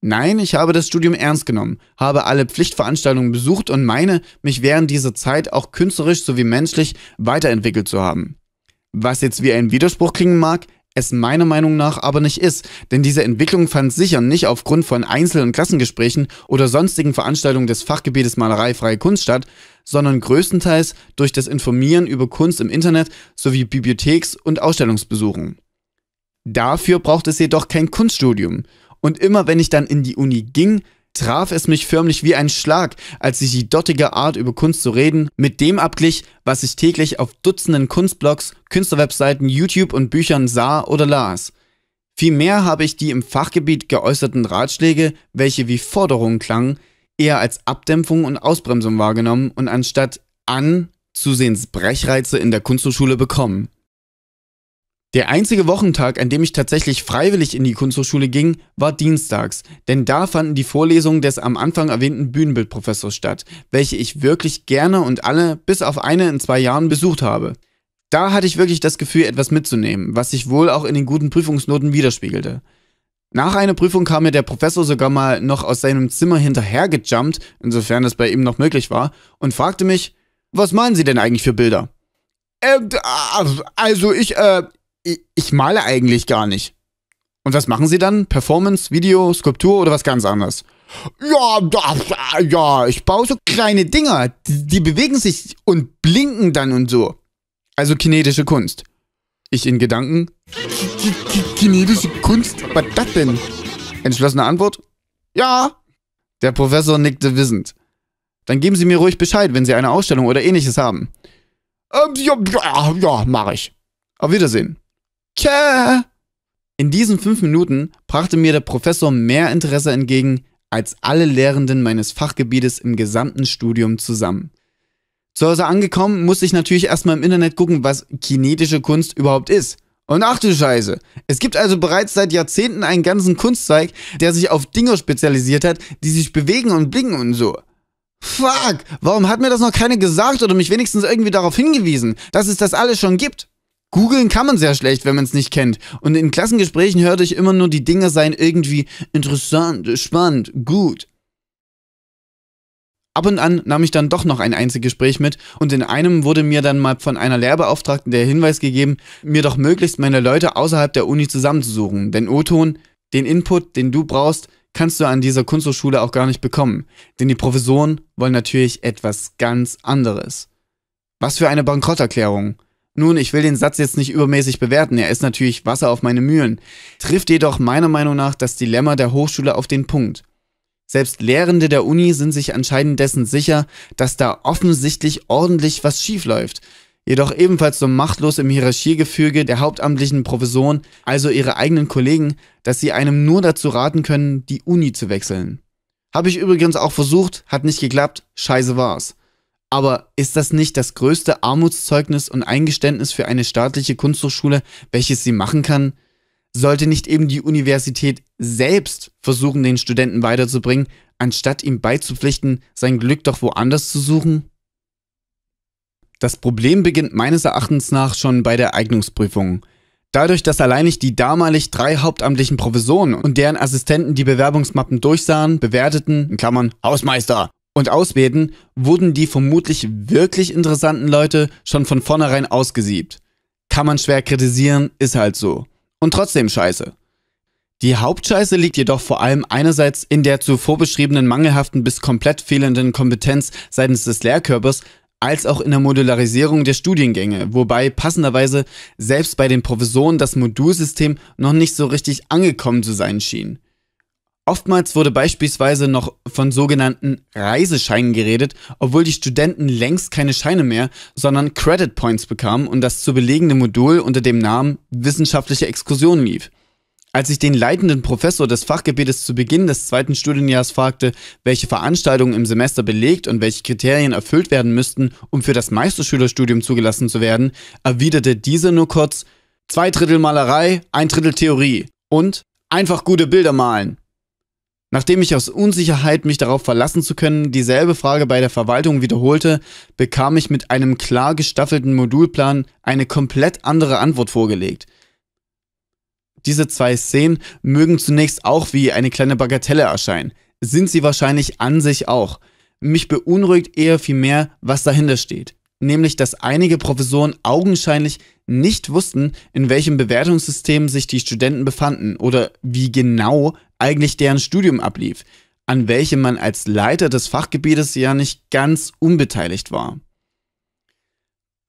Nein, ich habe das Studium ernst genommen, habe alle Pflichtveranstaltungen besucht und meine, mich während dieser Zeit auch künstlerisch sowie menschlich weiterentwickelt zu haben. Was jetzt wie ein Widerspruch klingen mag, es meiner Meinung nach aber nicht ist, denn diese Entwicklung fand sicher nicht aufgrund von Einzel- und Klassengesprächen oder sonstigen Veranstaltungen des Fachgebietes Malerei Freie Kunst statt, sondern größtenteils durch das Informieren über Kunst im Internet sowie Bibliotheks- und Ausstellungsbesuchen. Dafür braucht es jedoch kein Kunststudium. Und immer wenn ich dann in die Uni ging, traf es mich förmlich wie ein Schlag, als ich die dortige Art über Kunst zu reden mit dem abglich, was ich täglich auf Dutzenden Kunstblogs, Künstlerwebseiten, YouTube und Büchern sah oder las. Vielmehr habe ich die im Fachgebiet geäußerten Ratschläge, welche wie Forderungen klangen, eher als Abdämpfung und Ausbremsung wahrgenommen und anstatt an zusehends Brechreize in der Kunsthochschule bekommen. Der einzige Wochentag, an dem ich tatsächlich freiwillig in die Kunsthochschule ging, war dienstags, denn da fanden die Vorlesungen des am Anfang erwähnten Bühnenbildprofessors statt, welche ich wirklich gerne und alle bis auf eine in zwei Jahren besucht habe. Da hatte ich wirklich das Gefühl, etwas mitzunehmen, was sich wohl auch in den guten Prüfungsnoten widerspiegelte. Nach einer Prüfung kam mir der Professor sogar mal noch aus seinem Zimmer hinterhergejumpt, insofern es bei ihm noch möglich war, und fragte mich, was malen Sie denn eigentlich für Bilder? Ähm, also ich, äh, ich male eigentlich gar nicht. Und was machen Sie dann? Performance, Video, Skulptur oder was ganz anderes? Ja, das, äh, ja, ich baue so kleine Dinger, die, die bewegen sich und blinken dann und so. Also kinetische Kunst. Ich in Gedanken chinesische Kunst? Was das denn? Entschlossene Antwort? Ja. Der Professor nickte wissend. Dann geben Sie mir ruhig Bescheid, wenn Sie eine Ausstellung oder ähnliches haben. Ähm, ja, ja, ja mache ich. Auf Wiedersehen. Tja. In diesen fünf Minuten brachte mir der Professor mehr Interesse entgegen als alle Lehrenden meines Fachgebietes im gesamten Studium zusammen. Zu Hause angekommen, musste ich natürlich erstmal im Internet gucken, was kinetische Kunst überhaupt ist. Und ach du Scheiße. Es gibt also bereits seit Jahrzehnten einen ganzen Kunstzweig, der sich auf Dinge spezialisiert hat, die sich bewegen und blinken und so. Fuck, warum hat mir das noch keiner gesagt oder mich wenigstens irgendwie darauf hingewiesen, dass es das alles schon gibt? Googeln kann man sehr schlecht, wenn man es nicht kennt. Und in Klassengesprächen hörte ich immer nur, die Dinge seien irgendwie interessant, spannend, gut. Ab und an nahm ich dann doch noch ein Einzelgespräch mit und in einem wurde mir dann mal von einer Lehrbeauftragten der Hinweis gegeben, mir doch möglichst meine Leute außerhalb der Uni zusammenzusuchen, denn O-Ton, den Input, den du brauchst, kannst du an dieser Kunsthochschule auch gar nicht bekommen, denn die Professoren wollen natürlich etwas ganz anderes. Was für eine Bankrotterklärung. Nun, ich will den Satz jetzt nicht übermäßig bewerten, er ist natürlich Wasser auf meine Mühlen, trifft jedoch meiner Meinung nach das Dilemma der Hochschule auf den Punkt. Selbst Lehrende der Uni sind sich anscheinend dessen sicher, dass da offensichtlich ordentlich was schiefläuft. Jedoch ebenfalls so machtlos im Hierarchiegefüge der hauptamtlichen Professoren, also ihre eigenen Kollegen, dass sie einem nur dazu raten können, die Uni zu wechseln. Habe ich übrigens auch versucht, hat nicht geklappt, scheiße war's. Aber ist das nicht das größte Armutszeugnis und Eingeständnis für eine staatliche Kunsthochschule, welches sie machen kann? sollte nicht eben die Universität selbst versuchen, den Studenten weiterzubringen, anstatt ihm beizupflichten, sein Glück doch woanders zu suchen? Das Problem beginnt meines Erachtens nach schon bei der Eignungsprüfung. Dadurch, dass alleinig die damalig drei hauptamtlichen Professoren und deren Assistenten die Bewerbungsmappen durchsahen, bewerteten, in Klammern Hausmeister und auswählten, wurden die vermutlich wirklich interessanten Leute schon von vornherein ausgesiebt. Kann man schwer kritisieren, ist halt so und trotzdem scheiße. Die Hauptscheiße liegt jedoch vor allem einerseits in der zuvor beschriebenen mangelhaften bis komplett fehlenden Kompetenz seitens des Lehrkörpers, als auch in der Modularisierung der Studiengänge, wobei passenderweise selbst bei den Professoren das Modulsystem noch nicht so richtig angekommen zu sein schien. Oftmals wurde beispielsweise noch von sogenannten Reisescheinen geredet, obwohl die Studenten längst keine Scheine mehr, sondern Credit Points bekamen und das zu belegende Modul unter dem Namen wissenschaftliche Exkursion lief. Als ich den leitenden Professor des Fachgebietes zu Beginn des zweiten Studienjahres fragte, welche Veranstaltungen im Semester belegt und welche Kriterien erfüllt werden müssten, um für das Meisterschülerstudium zugelassen zu werden, erwiderte dieser nur kurz, zwei Drittel Malerei, ein Drittel Theorie und einfach gute Bilder malen. Nachdem ich aus Unsicherheit, mich darauf verlassen zu können, dieselbe Frage bei der Verwaltung wiederholte, bekam ich mit einem klar gestaffelten Modulplan eine komplett andere Antwort vorgelegt. Diese zwei Szenen mögen zunächst auch wie eine kleine Bagatelle erscheinen, sind sie wahrscheinlich an sich auch. Mich beunruhigt eher vielmehr, was dahinter steht nämlich dass einige Professoren augenscheinlich nicht wussten, in welchem Bewertungssystem sich die Studenten befanden oder wie genau eigentlich deren Studium ablief, an welchem man als Leiter des Fachgebietes ja nicht ganz unbeteiligt war.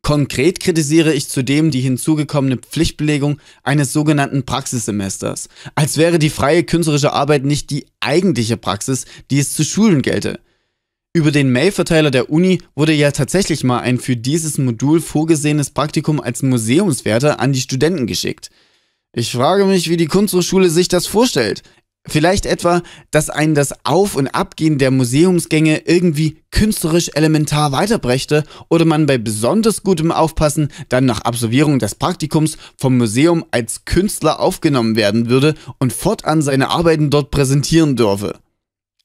Konkret kritisiere ich zudem die hinzugekommene Pflichtbelegung eines sogenannten Praxissemesters, als wäre die freie künstlerische Arbeit nicht die eigentliche Praxis, die es zu schulen gelte, über den Mail-Verteiler der Uni wurde ja tatsächlich mal ein für dieses Modul vorgesehenes Praktikum als Museumswärter an die Studenten geschickt. Ich frage mich, wie die Kunsthochschule sich das vorstellt. Vielleicht etwa, dass einen das Auf- und Abgehen der Museumsgänge irgendwie künstlerisch elementar weiterbrächte oder man bei besonders gutem Aufpassen dann nach Absolvierung des Praktikums vom Museum als Künstler aufgenommen werden würde und fortan seine Arbeiten dort präsentieren dürfe.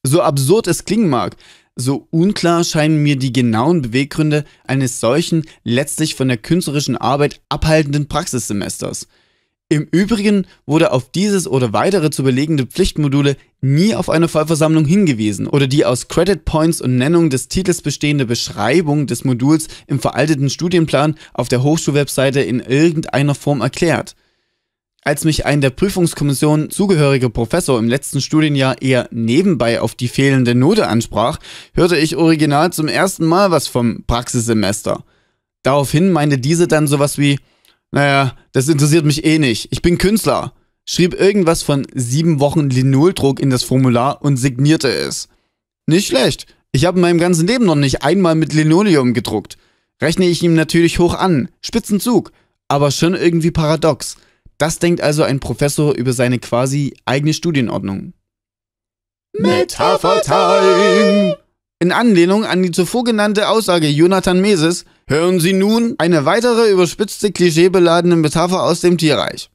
So absurd es klingen mag, so unklar scheinen mir die genauen Beweggründe eines solchen, letztlich von der künstlerischen Arbeit abhaltenden Praxissemesters. Im Übrigen wurde auf dieses oder weitere zu belegende Pflichtmodule nie auf eine Vollversammlung hingewiesen oder die aus Credit Points und Nennung des Titels bestehende Beschreibung des Moduls im veralteten Studienplan auf der Hochschulwebseite in irgendeiner Form erklärt. Als mich ein der Prüfungskommission zugehöriger Professor im letzten Studienjahr eher nebenbei auf die fehlende Note ansprach, hörte ich original zum ersten Mal was vom Praxissemester. Daraufhin meinte diese dann sowas wie, naja, das interessiert mich eh nicht, ich bin Künstler, schrieb irgendwas von sieben Wochen Linoldruck in das Formular und signierte es. Nicht schlecht, ich habe in meinem ganzen Leben noch nicht einmal mit Linoleum gedruckt. Rechne ich ihm natürlich hoch an, Spitzenzug, aber schon irgendwie paradox – das denkt also ein Professor über seine quasi eigene Studienordnung. Metapher-Time! In Anlehnung an die zuvor genannte Aussage Jonathan Meses hören Sie nun eine weitere überspitzte, klischeebeladene Metapher aus dem Tierreich.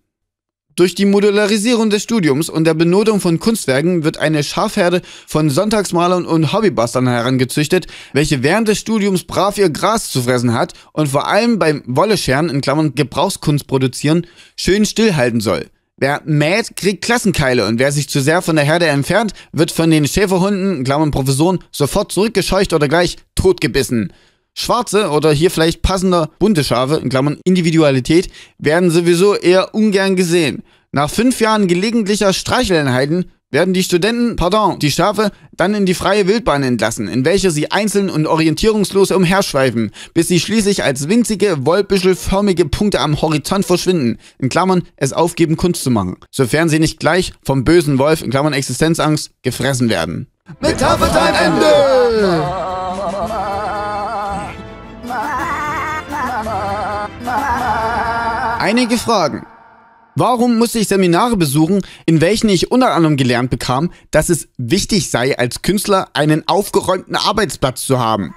Durch die Modularisierung des Studiums und der Benotung von Kunstwerken wird eine Schafherde von Sonntagsmalern und Hobbybastern herangezüchtet, welche während des Studiums brav ihr Gras zu fressen hat und vor allem beim Wollescheren in Klammern Gebrauchskunst produzieren, schön stillhalten soll. Wer mäht, kriegt Klassenkeile und wer sich zu sehr von der Herde entfernt, wird von den Schäferhunden, in Klammern Professoren, sofort zurückgescheucht oder gleich totgebissen. Schwarze oder hier vielleicht passender bunte Schafe, in Klammern Individualität, werden sowieso eher ungern gesehen. Nach fünf Jahren gelegentlicher Streicheleinheiten werden die Studenten, pardon, die Schafe dann in die freie Wildbahn entlassen, in welcher sie einzeln und orientierungslos umherschweifen, bis sie schließlich als winzige, wollbüschelförmige Punkte am Horizont verschwinden, in Klammern es aufgeben, Kunst zu machen, sofern sie nicht gleich vom bösen Wolf, in Klammern Existenzangst, gefressen werden. Metapher Ende! einige Fragen. Warum musste ich Seminare besuchen, in welchen ich unter anderem gelernt bekam, dass es wichtig sei, als Künstler einen aufgeräumten Arbeitsplatz zu haben?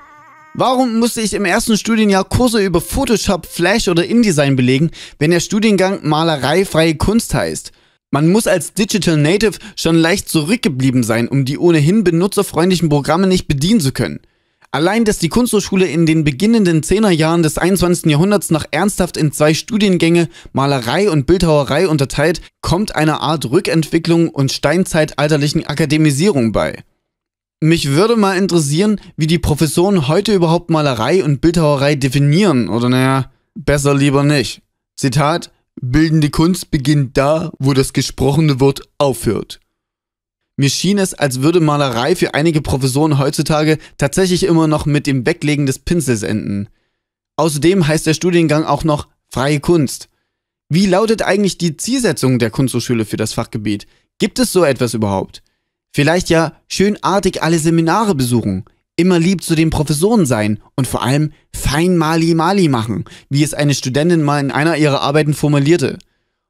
Warum musste ich im ersten Studienjahr Kurse über Photoshop, Flash oder InDesign belegen, wenn der Studiengang Malerei freie Kunst heißt? Man muss als Digital Native schon leicht zurückgeblieben sein, um die ohnehin benutzerfreundlichen Programme nicht bedienen zu können. Allein, dass die Kunsthochschule in den beginnenden Zehnerjahren des 21. Jahrhunderts noch ernsthaft in zwei Studiengänge Malerei und Bildhauerei unterteilt, kommt einer Art Rückentwicklung und steinzeitalterlichen Akademisierung bei. Mich würde mal interessieren, wie die Professoren heute überhaupt Malerei und Bildhauerei definieren, oder naja, besser lieber nicht. Zitat, bildende Kunst beginnt da, wo das gesprochene Wort aufhört. Mir schien es, als würde Malerei für einige Professoren heutzutage tatsächlich immer noch mit dem Weglegen des Pinsels enden. Außerdem heißt der Studiengang auch noch freie Kunst. Wie lautet eigentlich die Zielsetzung der Kunsthochschule für das Fachgebiet? Gibt es so etwas überhaupt? Vielleicht ja schönartig alle Seminare besuchen, immer lieb zu den Professoren sein und vor allem fein Mali Mali machen, wie es eine Studentin mal in einer ihrer Arbeiten formulierte.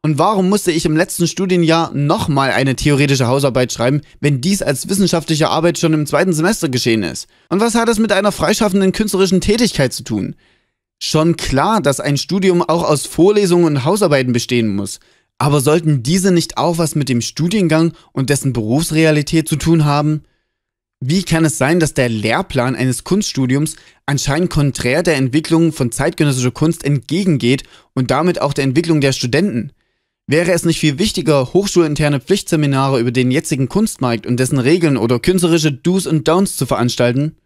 Und warum musste ich im letzten Studienjahr nochmal eine theoretische Hausarbeit schreiben, wenn dies als wissenschaftliche Arbeit schon im zweiten Semester geschehen ist? Und was hat es mit einer freischaffenden künstlerischen Tätigkeit zu tun? Schon klar, dass ein Studium auch aus Vorlesungen und Hausarbeiten bestehen muss. Aber sollten diese nicht auch was mit dem Studiengang und dessen Berufsrealität zu tun haben? Wie kann es sein, dass der Lehrplan eines Kunststudiums anscheinend konträr der Entwicklung von zeitgenössischer Kunst entgegengeht und damit auch der Entwicklung der Studenten? Wäre es nicht viel wichtiger, hochschulinterne Pflichtseminare über den jetzigen Kunstmarkt und dessen Regeln oder künstlerische Do's und Downs zu veranstalten?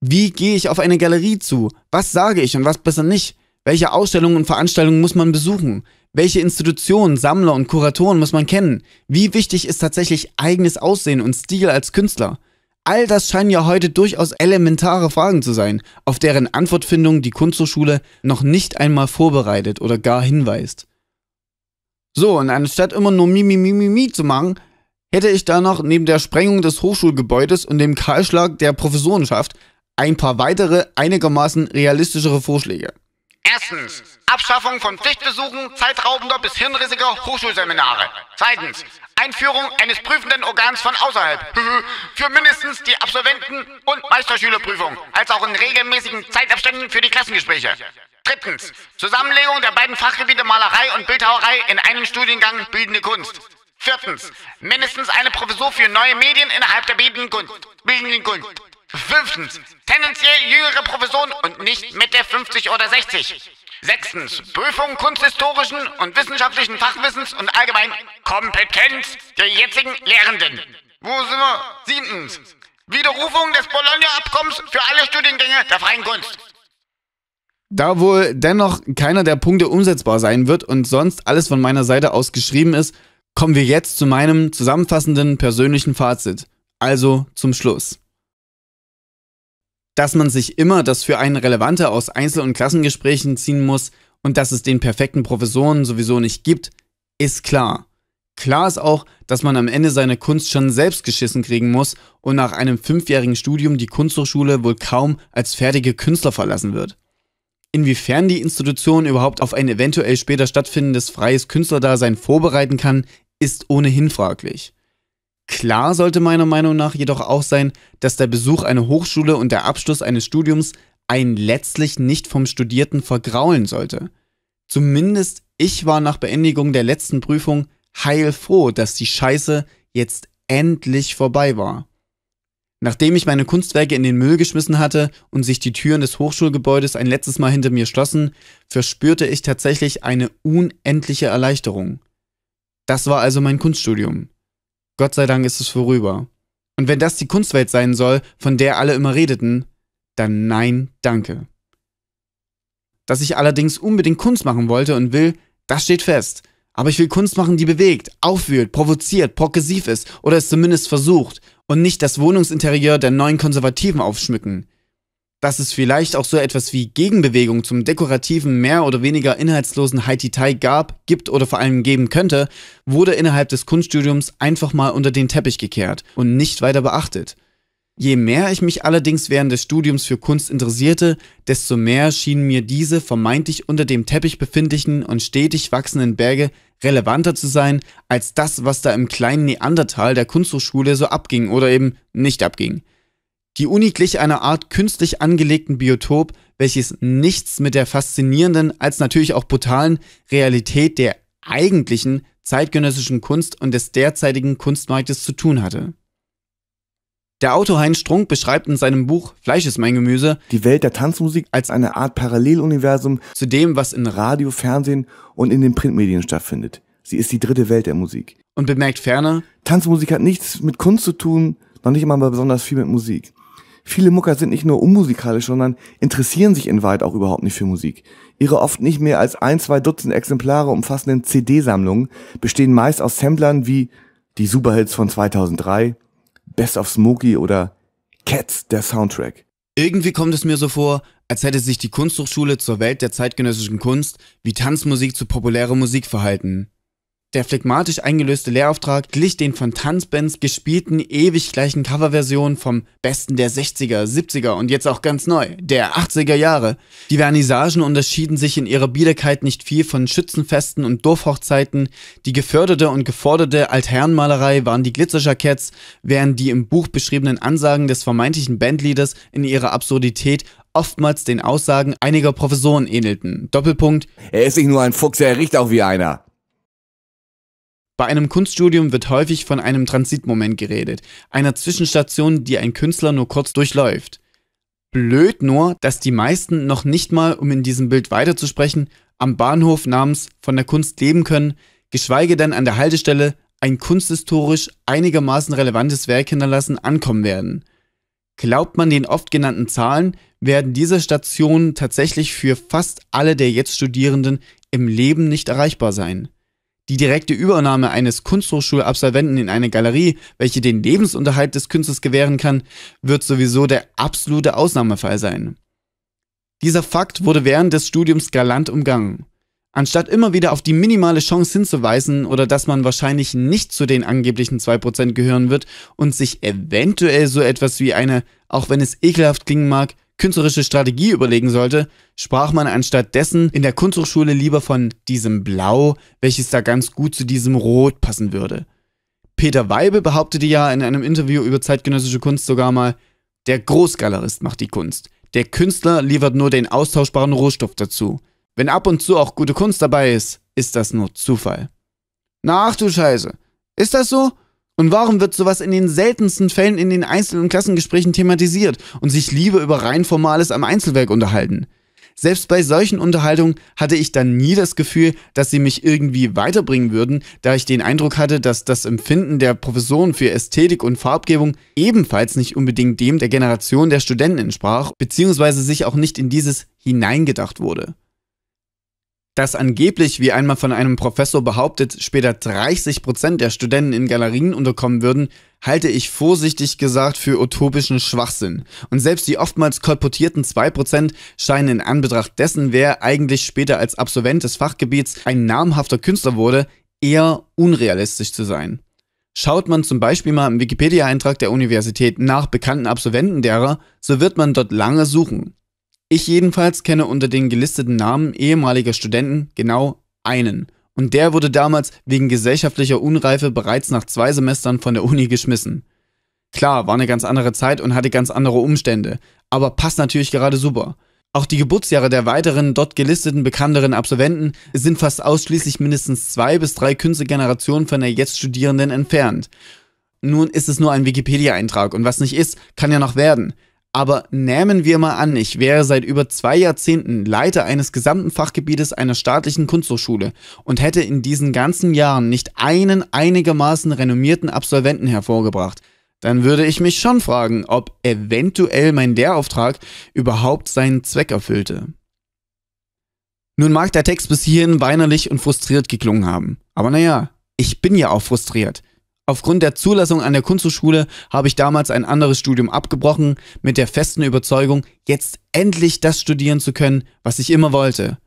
Wie gehe ich auf eine Galerie zu? Was sage ich und was besser nicht? Welche Ausstellungen und Veranstaltungen muss man besuchen? Welche Institutionen, Sammler und Kuratoren muss man kennen? Wie wichtig ist tatsächlich eigenes Aussehen und Stil als Künstler? All das scheinen ja heute durchaus elementare Fragen zu sein, auf deren Antwortfindung die Kunsthochschule noch nicht einmal vorbereitet oder gar hinweist. So, und anstatt immer nur Mimi, Mimi, Mimi zu machen, hätte ich da noch neben der Sprengung des Hochschulgebäudes und dem Kahlschlag der Professorenschaft ein paar weitere, einigermaßen realistischere Vorschläge. Erstens, Abschaffung von Pflichtbesuchen zeitraubender bis hirnrissiger Hochschulseminare. Zweitens, Einführung eines prüfenden Organs von außerhalb für mindestens die Absolventen- und Meisterschülerprüfung, als auch in regelmäßigen Zeitabständen für die Klassengespräche. Drittens, Zusammenlegung der beiden Fachgebiete Malerei und Bildhauerei in einem Studiengang Bildende Kunst. Viertens, mindestens eine Professur für neue Medien innerhalb der Bildenden Kunst. Bildenden Kunst. Fünftens, tendenziell jüngere Professoren und nicht mit der 50 oder 60. Sechstens, Prüfung kunsthistorischen und wissenschaftlichen Fachwissens und allgemein Kompetenz der jetzigen Lehrenden. Wo sind wir? Siebtens, Widerrufung des Bologna-Abkommens für alle Studiengänge der freien Kunst. Da wohl dennoch keiner der Punkte umsetzbar sein wird und sonst alles von meiner Seite aus geschrieben ist, kommen wir jetzt zu meinem zusammenfassenden persönlichen Fazit, also zum Schluss. Dass man sich immer das für einen Relevante aus Einzel- und Klassengesprächen ziehen muss und dass es den perfekten Professoren sowieso nicht gibt, ist klar. Klar ist auch, dass man am Ende seine Kunst schon selbst geschissen kriegen muss und nach einem fünfjährigen Studium die Kunsthochschule wohl kaum als fertige Künstler verlassen wird. Inwiefern die Institution überhaupt auf ein eventuell später stattfindendes freies Künstlerdasein vorbereiten kann, ist ohnehin fraglich. Klar sollte meiner Meinung nach jedoch auch sein, dass der Besuch einer Hochschule und der Abschluss eines Studiums einen letztlich nicht vom Studierten vergraulen sollte. Zumindest ich war nach Beendigung der letzten Prüfung heilfroh, dass die Scheiße jetzt endlich vorbei war. Nachdem ich meine Kunstwerke in den Müll geschmissen hatte und sich die Türen des Hochschulgebäudes ein letztes Mal hinter mir schlossen, verspürte ich tatsächlich eine unendliche Erleichterung. Das war also mein Kunststudium. Gott sei Dank ist es vorüber. Und wenn das die Kunstwelt sein soll, von der alle immer redeten, dann nein, danke. Dass ich allerdings unbedingt Kunst machen wollte und will, das steht fest – aber ich will Kunst machen, die bewegt, aufwühlt, provoziert, progressiv ist oder es zumindest versucht und nicht das Wohnungsinterieur der neuen Konservativen aufschmücken. Dass es vielleicht auch so etwas wie Gegenbewegung zum dekorativen, mehr oder weniger inhaltslosen Haiti-Tai gab, gibt oder vor allem geben könnte, wurde innerhalb des Kunststudiums einfach mal unter den Teppich gekehrt und nicht weiter beachtet. Je mehr ich mich allerdings während des Studiums für Kunst interessierte, desto mehr schienen mir diese vermeintlich unter dem Teppich befindlichen und stetig wachsenden Berge relevanter zu sein als das, was da im kleinen Neandertal der Kunsthochschule so abging oder eben nicht abging. Die Uni glich einer Art künstlich angelegten Biotop, welches nichts mit der faszinierenden als natürlich auch brutalen Realität der eigentlichen zeitgenössischen Kunst und des derzeitigen Kunstmarktes zu tun hatte. Der Autor Heinz Strunk beschreibt in seinem Buch Fleisch ist mein Gemüse die Welt der Tanzmusik als eine Art Paralleluniversum zu dem, was in Radio, Fernsehen und in den Printmedien stattfindet. Sie ist die dritte Welt der Musik. Und bemerkt ferner, Tanzmusik hat nichts mit Kunst zu tun, noch nicht einmal besonders viel mit Musik. Viele Mucker sind nicht nur unmusikalisch, sondern interessieren sich in weit auch überhaupt nicht für Musik. Ihre oft nicht mehr als ein, zwei Dutzend Exemplare umfassenden CD-Sammlungen bestehen meist aus Samplern wie die Superhits von 2003, Best of Smokey oder Cats, der Soundtrack. Irgendwie kommt es mir so vor, als hätte sich die Kunsthochschule zur Welt der zeitgenössischen Kunst wie Tanzmusik zu populärer Musik verhalten. Der phlegmatisch eingelöste Lehrauftrag glich den von Tanzbands gespielten ewig gleichen Coverversionen vom Besten der 60er, 70er und jetzt auch ganz neu, der 80er Jahre. Die Vernissagen unterschieden sich in ihrer Biederkeit nicht viel von Schützenfesten und Dorfhochzeiten. Die geförderte und geforderte Altherrenmalerei waren die Glitzerjacketts, während die im Buch beschriebenen Ansagen des vermeintlichen Bandleaders in ihrer Absurdität oftmals den Aussagen einiger Professoren ähnelten. Doppelpunkt. Er ist nicht nur ein Fuchs, er riecht auch wie einer. Bei einem Kunststudium wird häufig von einem Transitmoment geredet, einer Zwischenstation, die ein Künstler nur kurz durchläuft. Blöd nur, dass die meisten noch nicht mal, um in diesem Bild weiterzusprechen, am Bahnhof namens von der Kunst leben können, geschweige denn an der Haltestelle ein kunsthistorisch einigermaßen relevantes Werk hinterlassen, ankommen werden. Glaubt man den oft genannten Zahlen, werden diese Stationen tatsächlich für fast alle der jetzt Studierenden im Leben nicht erreichbar sein die direkte Übernahme eines Kunsthochschulabsolventen in eine Galerie, welche den Lebensunterhalt des Künstlers gewähren kann, wird sowieso der absolute Ausnahmefall sein. Dieser Fakt wurde während des Studiums galant umgangen. Anstatt immer wieder auf die minimale Chance hinzuweisen oder dass man wahrscheinlich nicht zu den angeblichen 2% gehören wird und sich eventuell so etwas wie eine, auch wenn es ekelhaft klingen mag, künstlerische Strategie überlegen sollte, sprach man anstatt dessen in der Kunsthochschule lieber von diesem Blau, welches da ganz gut zu diesem Rot passen würde. Peter Weibel behauptete ja in einem Interview über zeitgenössische Kunst sogar mal, der Großgalerist macht die Kunst. Der Künstler liefert nur den austauschbaren Rohstoff dazu. Wenn ab und zu auch gute Kunst dabei ist, ist das nur Zufall. Na ach du Scheiße. Ist das so? Und warum wird sowas in den seltensten Fällen in den einzelnen Klassengesprächen thematisiert und sich lieber über rein Formales am Einzelwerk unterhalten? Selbst bei solchen Unterhaltungen hatte ich dann nie das Gefühl, dass sie mich irgendwie weiterbringen würden, da ich den Eindruck hatte, dass das Empfinden der Professoren für Ästhetik und Farbgebung ebenfalls nicht unbedingt dem der Generation der Studenten entsprach, beziehungsweise sich auch nicht in dieses hineingedacht wurde dass angeblich, wie einmal von einem Professor behauptet, später 30 Prozent der Studenten in Galerien unterkommen würden, halte ich vorsichtig gesagt für utopischen Schwachsinn. Und selbst die oftmals kolportierten 2% scheinen in Anbetracht dessen, wer eigentlich später als Absolvent des Fachgebiets ein namhafter Künstler wurde, eher unrealistisch zu sein. Schaut man zum Beispiel mal im Wikipedia-Eintrag der Universität nach bekannten Absolventen derer, so wird man dort lange suchen. Ich jedenfalls kenne unter den gelisteten Namen ehemaliger Studenten genau einen. Und der wurde damals wegen gesellschaftlicher Unreife bereits nach zwei Semestern von der Uni geschmissen. Klar, war eine ganz andere Zeit und hatte ganz andere Umstände, aber passt natürlich gerade super. Auch die Geburtsjahre der weiteren dort gelisteten bekannteren Absolventen sind fast ausschließlich mindestens zwei bis drei Künstlergenerationen von der jetzt Studierenden entfernt. Nun ist es nur ein Wikipedia-Eintrag und was nicht ist, kann ja noch werden. Aber nehmen wir mal an, ich wäre seit über zwei Jahrzehnten Leiter eines gesamten Fachgebietes einer staatlichen Kunsthochschule und hätte in diesen ganzen Jahren nicht einen einigermaßen renommierten Absolventen hervorgebracht dann würde ich mich schon fragen, ob eventuell mein Lehrauftrag überhaupt seinen Zweck erfüllte. Nun mag der Text bis hierhin weinerlich und frustriert geklungen haben, aber naja, ich bin ja auch frustriert. Aufgrund der Zulassung an der Kunsthochschule habe ich damals ein anderes Studium abgebrochen, mit der festen Überzeugung, jetzt endlich das studieren zu können, was ich immer wollte.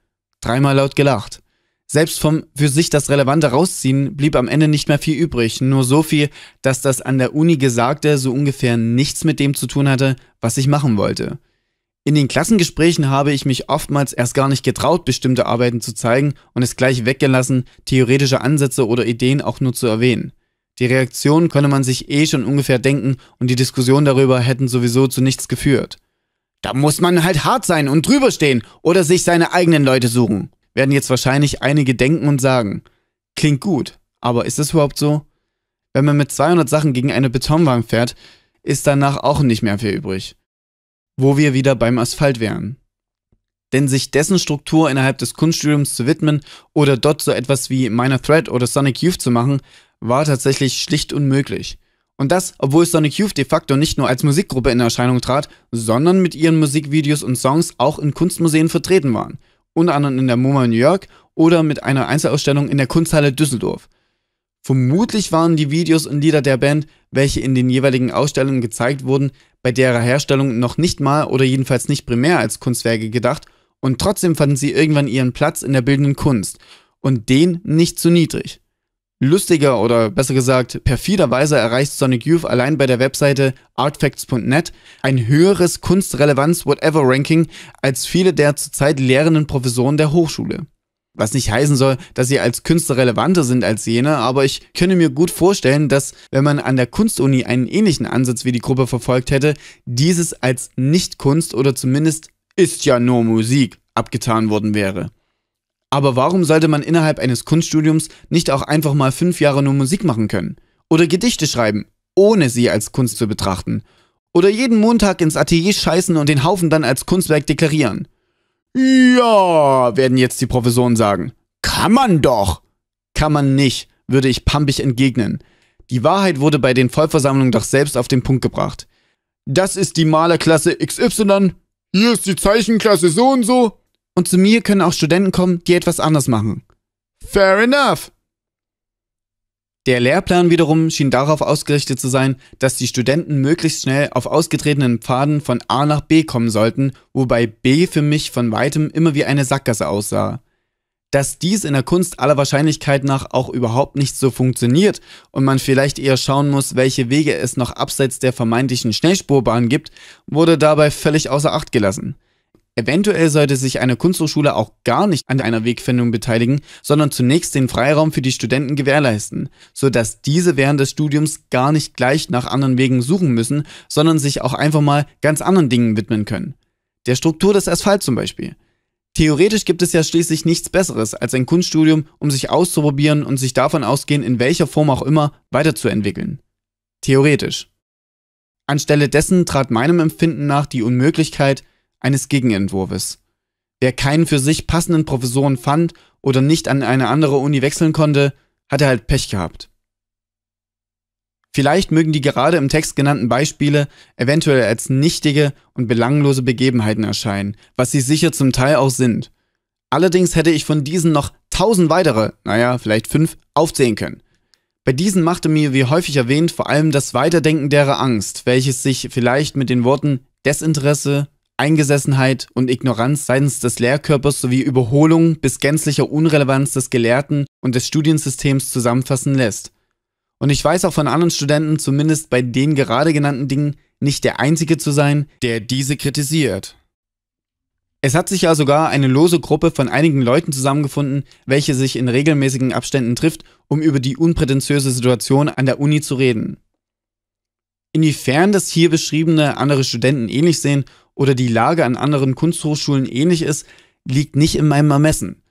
Dreimal laut gelacht. Selbst vom für sich das Relevante rausziehen blieb am Ende nicht mehr viel übrig, nur so viel, dass das an der Uni Gesagte so ungefähr nichts mit dem zu tun hatte, was ich machen wollte. In den Klassengesprächen habe ich mich oftmals erst gar nicht getraut, bestimmte Arbeiten zu zeigen und es gleich weggelassen, theoretische Ansätze oder Ideen auch nur zu erwähnen. Die Reaktion könne man sich eh schon ungefähr denken und die Diskussion darüber hätten sowieso zu nichts geführt. Da muss man halt hart sein und drüber stehen oder sich seine eigenen Leute suchen, werden jetzt wahrscheinlich einige denken und sagen. Klingt gut, aber ist das überhaupt so? Wenn man mit 200 Sachen gegen eine Betonwand fährt, ist danach auch nicht mehr viel übrig. Wo wir wieder beim Asphalt wären. Denn sich dessen Struktur innerhalb des Kunststudiums zu widmen oder dort so etwas wie Minor Threat oder Sonic Youth zu machen, war tatsächlich schlicht unmöglich. Und das, obwohl Sonic Youth de facto nicht nur als Musikgruppe in Erscheinung trat, sondern mit ihren Musikvideos und Songs auch in Kunstmuseen vertreten waren. Unter anderem in der MoMA New York oder mit einer Einzelausstellung in der Kunsthalle Düsseldorf. Vermutlich waren die Videos und Lieder der Band, welche in den jeweiligen Ausstellungen gezeigt wurden, bei derer Herstellung noch nicht mal oder jedenfalls nicht primär als Kunstwerke gedacht und trotzdem fanden sie irgendwann ihren Platz in der bildenden Kunst und den nicht zu niedrig. Lustiger oder besser gesagt perfiderweise erreicht Sonic Youth allein bei der Webseite artfacts.net ein höheres Kunstrelevanz-Whatever-Ranking als viele der zurzeit lehrenden Professoren der Hochschule. Was nicht heißen soll, dass sie als Künstler relevanter sind als jene, aber ich könnte mir gut vorstellen, dass, wenn man an der Kunstuni einen ähnlichen Ansatz wie die Gruppe verfolgt hätte, dieses als Nicht-Kunst oder zumindest ist ja nur Musik abgetan worden wäre. Aber warum sollte man innerhalb eines Kunststudiums nicht auch einfach mal fünf Jahre nur Musik machen können? Oder Gedichte schreiben, ohne sie als Kunst zu betrachten? Oder jeden Montag ins Atelier scheißen und den Haufen dann als Kunstwerk deklarieren? Ja, werden jetzt die Professoren sagen. Kann man doch! Kann man nicht, würde ich pampig entgegnen. Die Wahrheit wurde bei den Vollversammlungen doch selbst auf den Punkt gebracht. Das ist die Malerklasse XY, hier ist die Zeichenklasse so und so, und zu mir können auch Studenten kommen, die etwas anders machen. Fair enough. Der Lehrplan wiederum schien darauf ausgerichtet zu sein, dass die Studenten möglichst schnell auf ausgetretenen Pfaden von A nach B kommen sollten, wobei B für mich von weitem immer wie eine Sackgasse aussah. Dass dies in der Kunst aller Wahrscheinlichkeit nach auch überhaupt nicht so funktioniert und man vielleicht eher schauen muss, welche Wege es noch abseits der vermeintlichen Schnellspurbahn gibt, wurde dabei völlig außer Acht gelassen. Eventuell sollte sich eine Kunsthochschule auch gar nicht an einer Wegfindung beteiligen, sondern zunächst den Freiraum für die Studenten gewährleisten, sodass diese während des Studiums gar nicht gleich nach anderen Wegen suchen müssen, sondern sich auch einfach mal ganz anderen Dingen widmen können. Der Struktur des Asphalt zum Beispiel. Theoretisch gibt es ja schließlich nichts Besseres als ein Kunststudium, um sich auszuprobieren und sich davon ausgehend, in welcher Form auch immer, weiterzuentwickeln. Theoretisch. Anstelle dessen trat meinem Empfinden nach die Unmöglichkeit, eines Gegenentwurfes. Wer keinen für sich passenden Professoren fand oder nicht an eine andere Uni wechseln konnte, hatte halt Pech gehabt. Vielleicht mögen die gerade im Text genannten Beispiele eventuell als nichtige und belanglose Begebenheiten erscheinen, was sie sicher zum Teil auch sind. Allerdings hätte ich von diesen noch tausend weitere, naja, vielleicht fünf, aufzählen können. Bei diesen machte mir, wie häufig erwähnt, vor allem das Weiterdenken derer Angst, welches sich vielleicht mit den Worten Desinteresse, Eingesessenheit und Ignoranz seitens des Lehrkörpers sowie Überholung bis gänzlicher Unrelevanz des Gelehrten und des Studiensystems zusammenfassen lässt. Und ich weiß auch von anderen Studenten, zumindest bei den gerade genannten Dingen, nicht der Einzige zu sein, der diese kritisiert. Es hat sich ja sogar eine lose Gruppe von einigen Leuten zusammengefunden, welche sich in regelmäßigen Abständen trifft, um über die unprätentiöse Situation an der Uni zu reden. Inwiefern das hier beschriebene andere Studenten ähnlich sehen oder die Lage an anderen Kunsthochschulen ähnlich ist, liegt nicht in meinem Ermessen.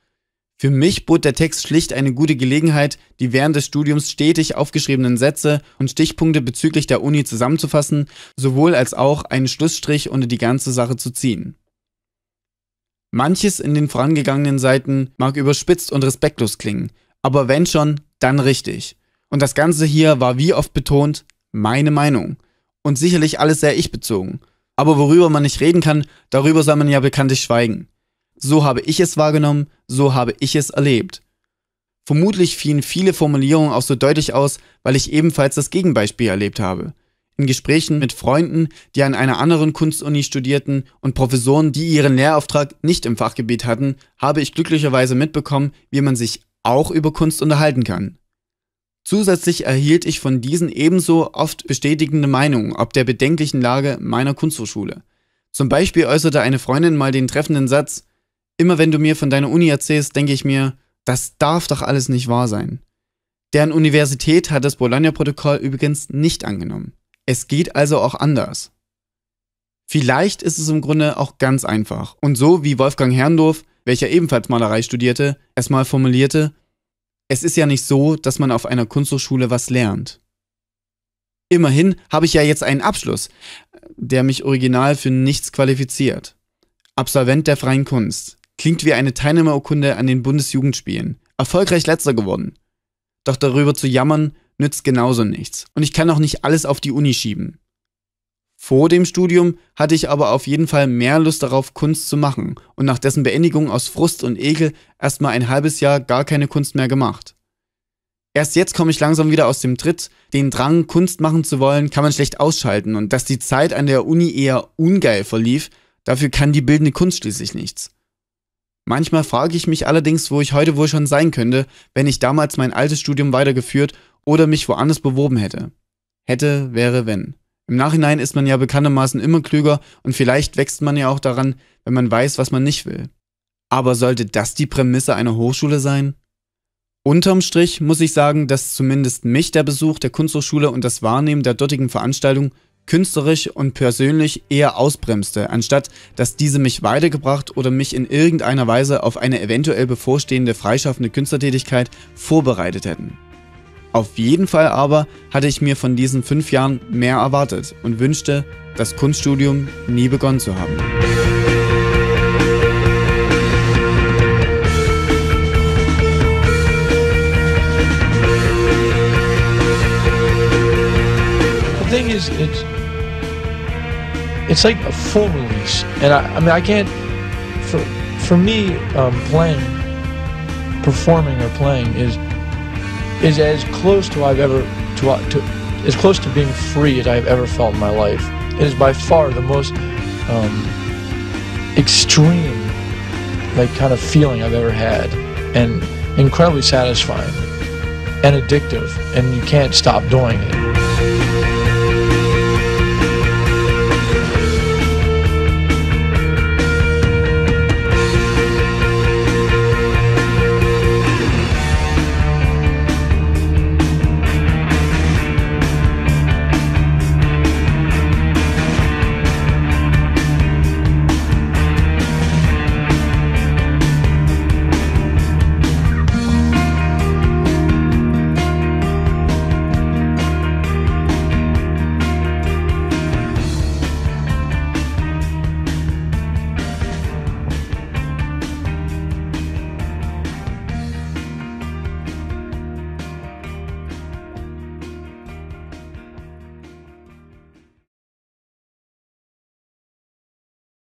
Für mich bot der Text schlicht eine gute Gelegenheit, die während des Studiums stetig aufgeschriebenen Sätze und Stichpunkte bezüglich der Uni zusammenzufassen, sowohl als auch einen Schlussstrich unter die ganze Sache zu ziehen. Manches in den vorangegangenen Seiten mag überspitzt und respektlos klingen, aber wenn schon, dann richtig. Und das Ganze hier war wie oft betont meine Meinung und sicherlich alles sehr ich bezogen. Aber worüber man nicht reden kann, darüber soll man ja bekanntlich schweigen. So habe ich es wahrgenommen, so habe ich es erlebt. Vermutlich fielen viele Formulierungen auch so deutlich aus, weil ich ebenfalls das Gegenbeispiel erlebt habe. In Gesprächen mit Freunden, die an einer anderen Kunstuni studierten und Professoren, die ihren Lehrauftrag nicht im Fachgebiet hatten, habe ich glücklicherweise mitbekommen, wie man sich auch über Kunst unterhalten kann. Zusätzlich erhielt ich von diesen ebenso oft bestätigende Meinungen ob der bedenklichen Lage meiner Kunsthochschule. Zum Beispiel äußerte eine Freundin mal den treffenden Satz, immer wenn du mir von deiner Uni erzählst, denke ich mir, das darf doch alles nicht wahr sein. Deren Universität hat das Bologna-Protokoll übrigens nicht angenommen. Es geht also auch anders. Vielleicht ist es im Grunde auch ganz einfach. Und so wie Wolfgang Herrndorf, welcher ebenfalls Malerei studierte, es mal formulierte, es ist ja nicht so, dass man auf einer Kunsthochschule was lernt. Immerhin habe ich ja jetzt einen Abschluss, der mich original für nichts qualifiziert. Absolvent der freien Kunst. Klingt wie eine Teilnehmerurkunde an den Bundesjugendspielen. Erfolgreich letzter geworden. Doch darüber zu jammern nützt genauso nichts. Und ich kann auch nicht alles auf die Uni schieben. Vor dem Studium hatte ich aber auf jeden Fall mehr Lust darauf, Kunst zu machen und nach dessen Beendigung aus Frust und Ekel erstmal ein halbes Jahr gar keine Kunst mehr gemacht. Erst jetzt komme ich langsam wieder aus dem Tritt. Den Drang, Kunst machen zu wollen, kann man schlecht ausschalten und dass die Zeit an der Uni eher ungeil verlief, dafür kann die bildende Kunst schließlich nichts. Manchmal frage ich mich allerdings, wo ich heute wohl schon sein könnte, wenn ich damals mein altes Studium weitergeführt oder mich woanders beworben hätte. Hätte, wäre, wenn. Im Nachhinein ist man ja bekanntermaßen immer klüger und vielleicht wächst man ja auch daran, wenn man weiß, was man nicht will. Aber sollte das die Prämisse einer Hochschule sein? Unterm Strich muss ich sagen, dass zumindest mich der Besuch der Kunsthochschule und das Wahrnehmen der dortigen Veranstaltung künstlerisch und persönlich eher ausbremste, anstatt dass diese mich weitergebracht oder mich in irgendeiner Weise auf eine eventuell bevorstehende freischaffende Künstlertätigkeit vorbereitet hätten. Auf jeden Fall aber hatte ich mir von diesen fünf Jahren mehr erwartet und wünschte, das Kunststudium nie begonnen zu haben. The thing is, it's, it's like a full release, and I, I mean, I can't. For for me, um, playing, performing or playing is is as close to I've ever to, uh, to as close to being free as I've ever felt in my life. It is by far the most um, extreme like kind of feeling I've ever had, and incredibly satisfying and addictive, and you can't stop doing it.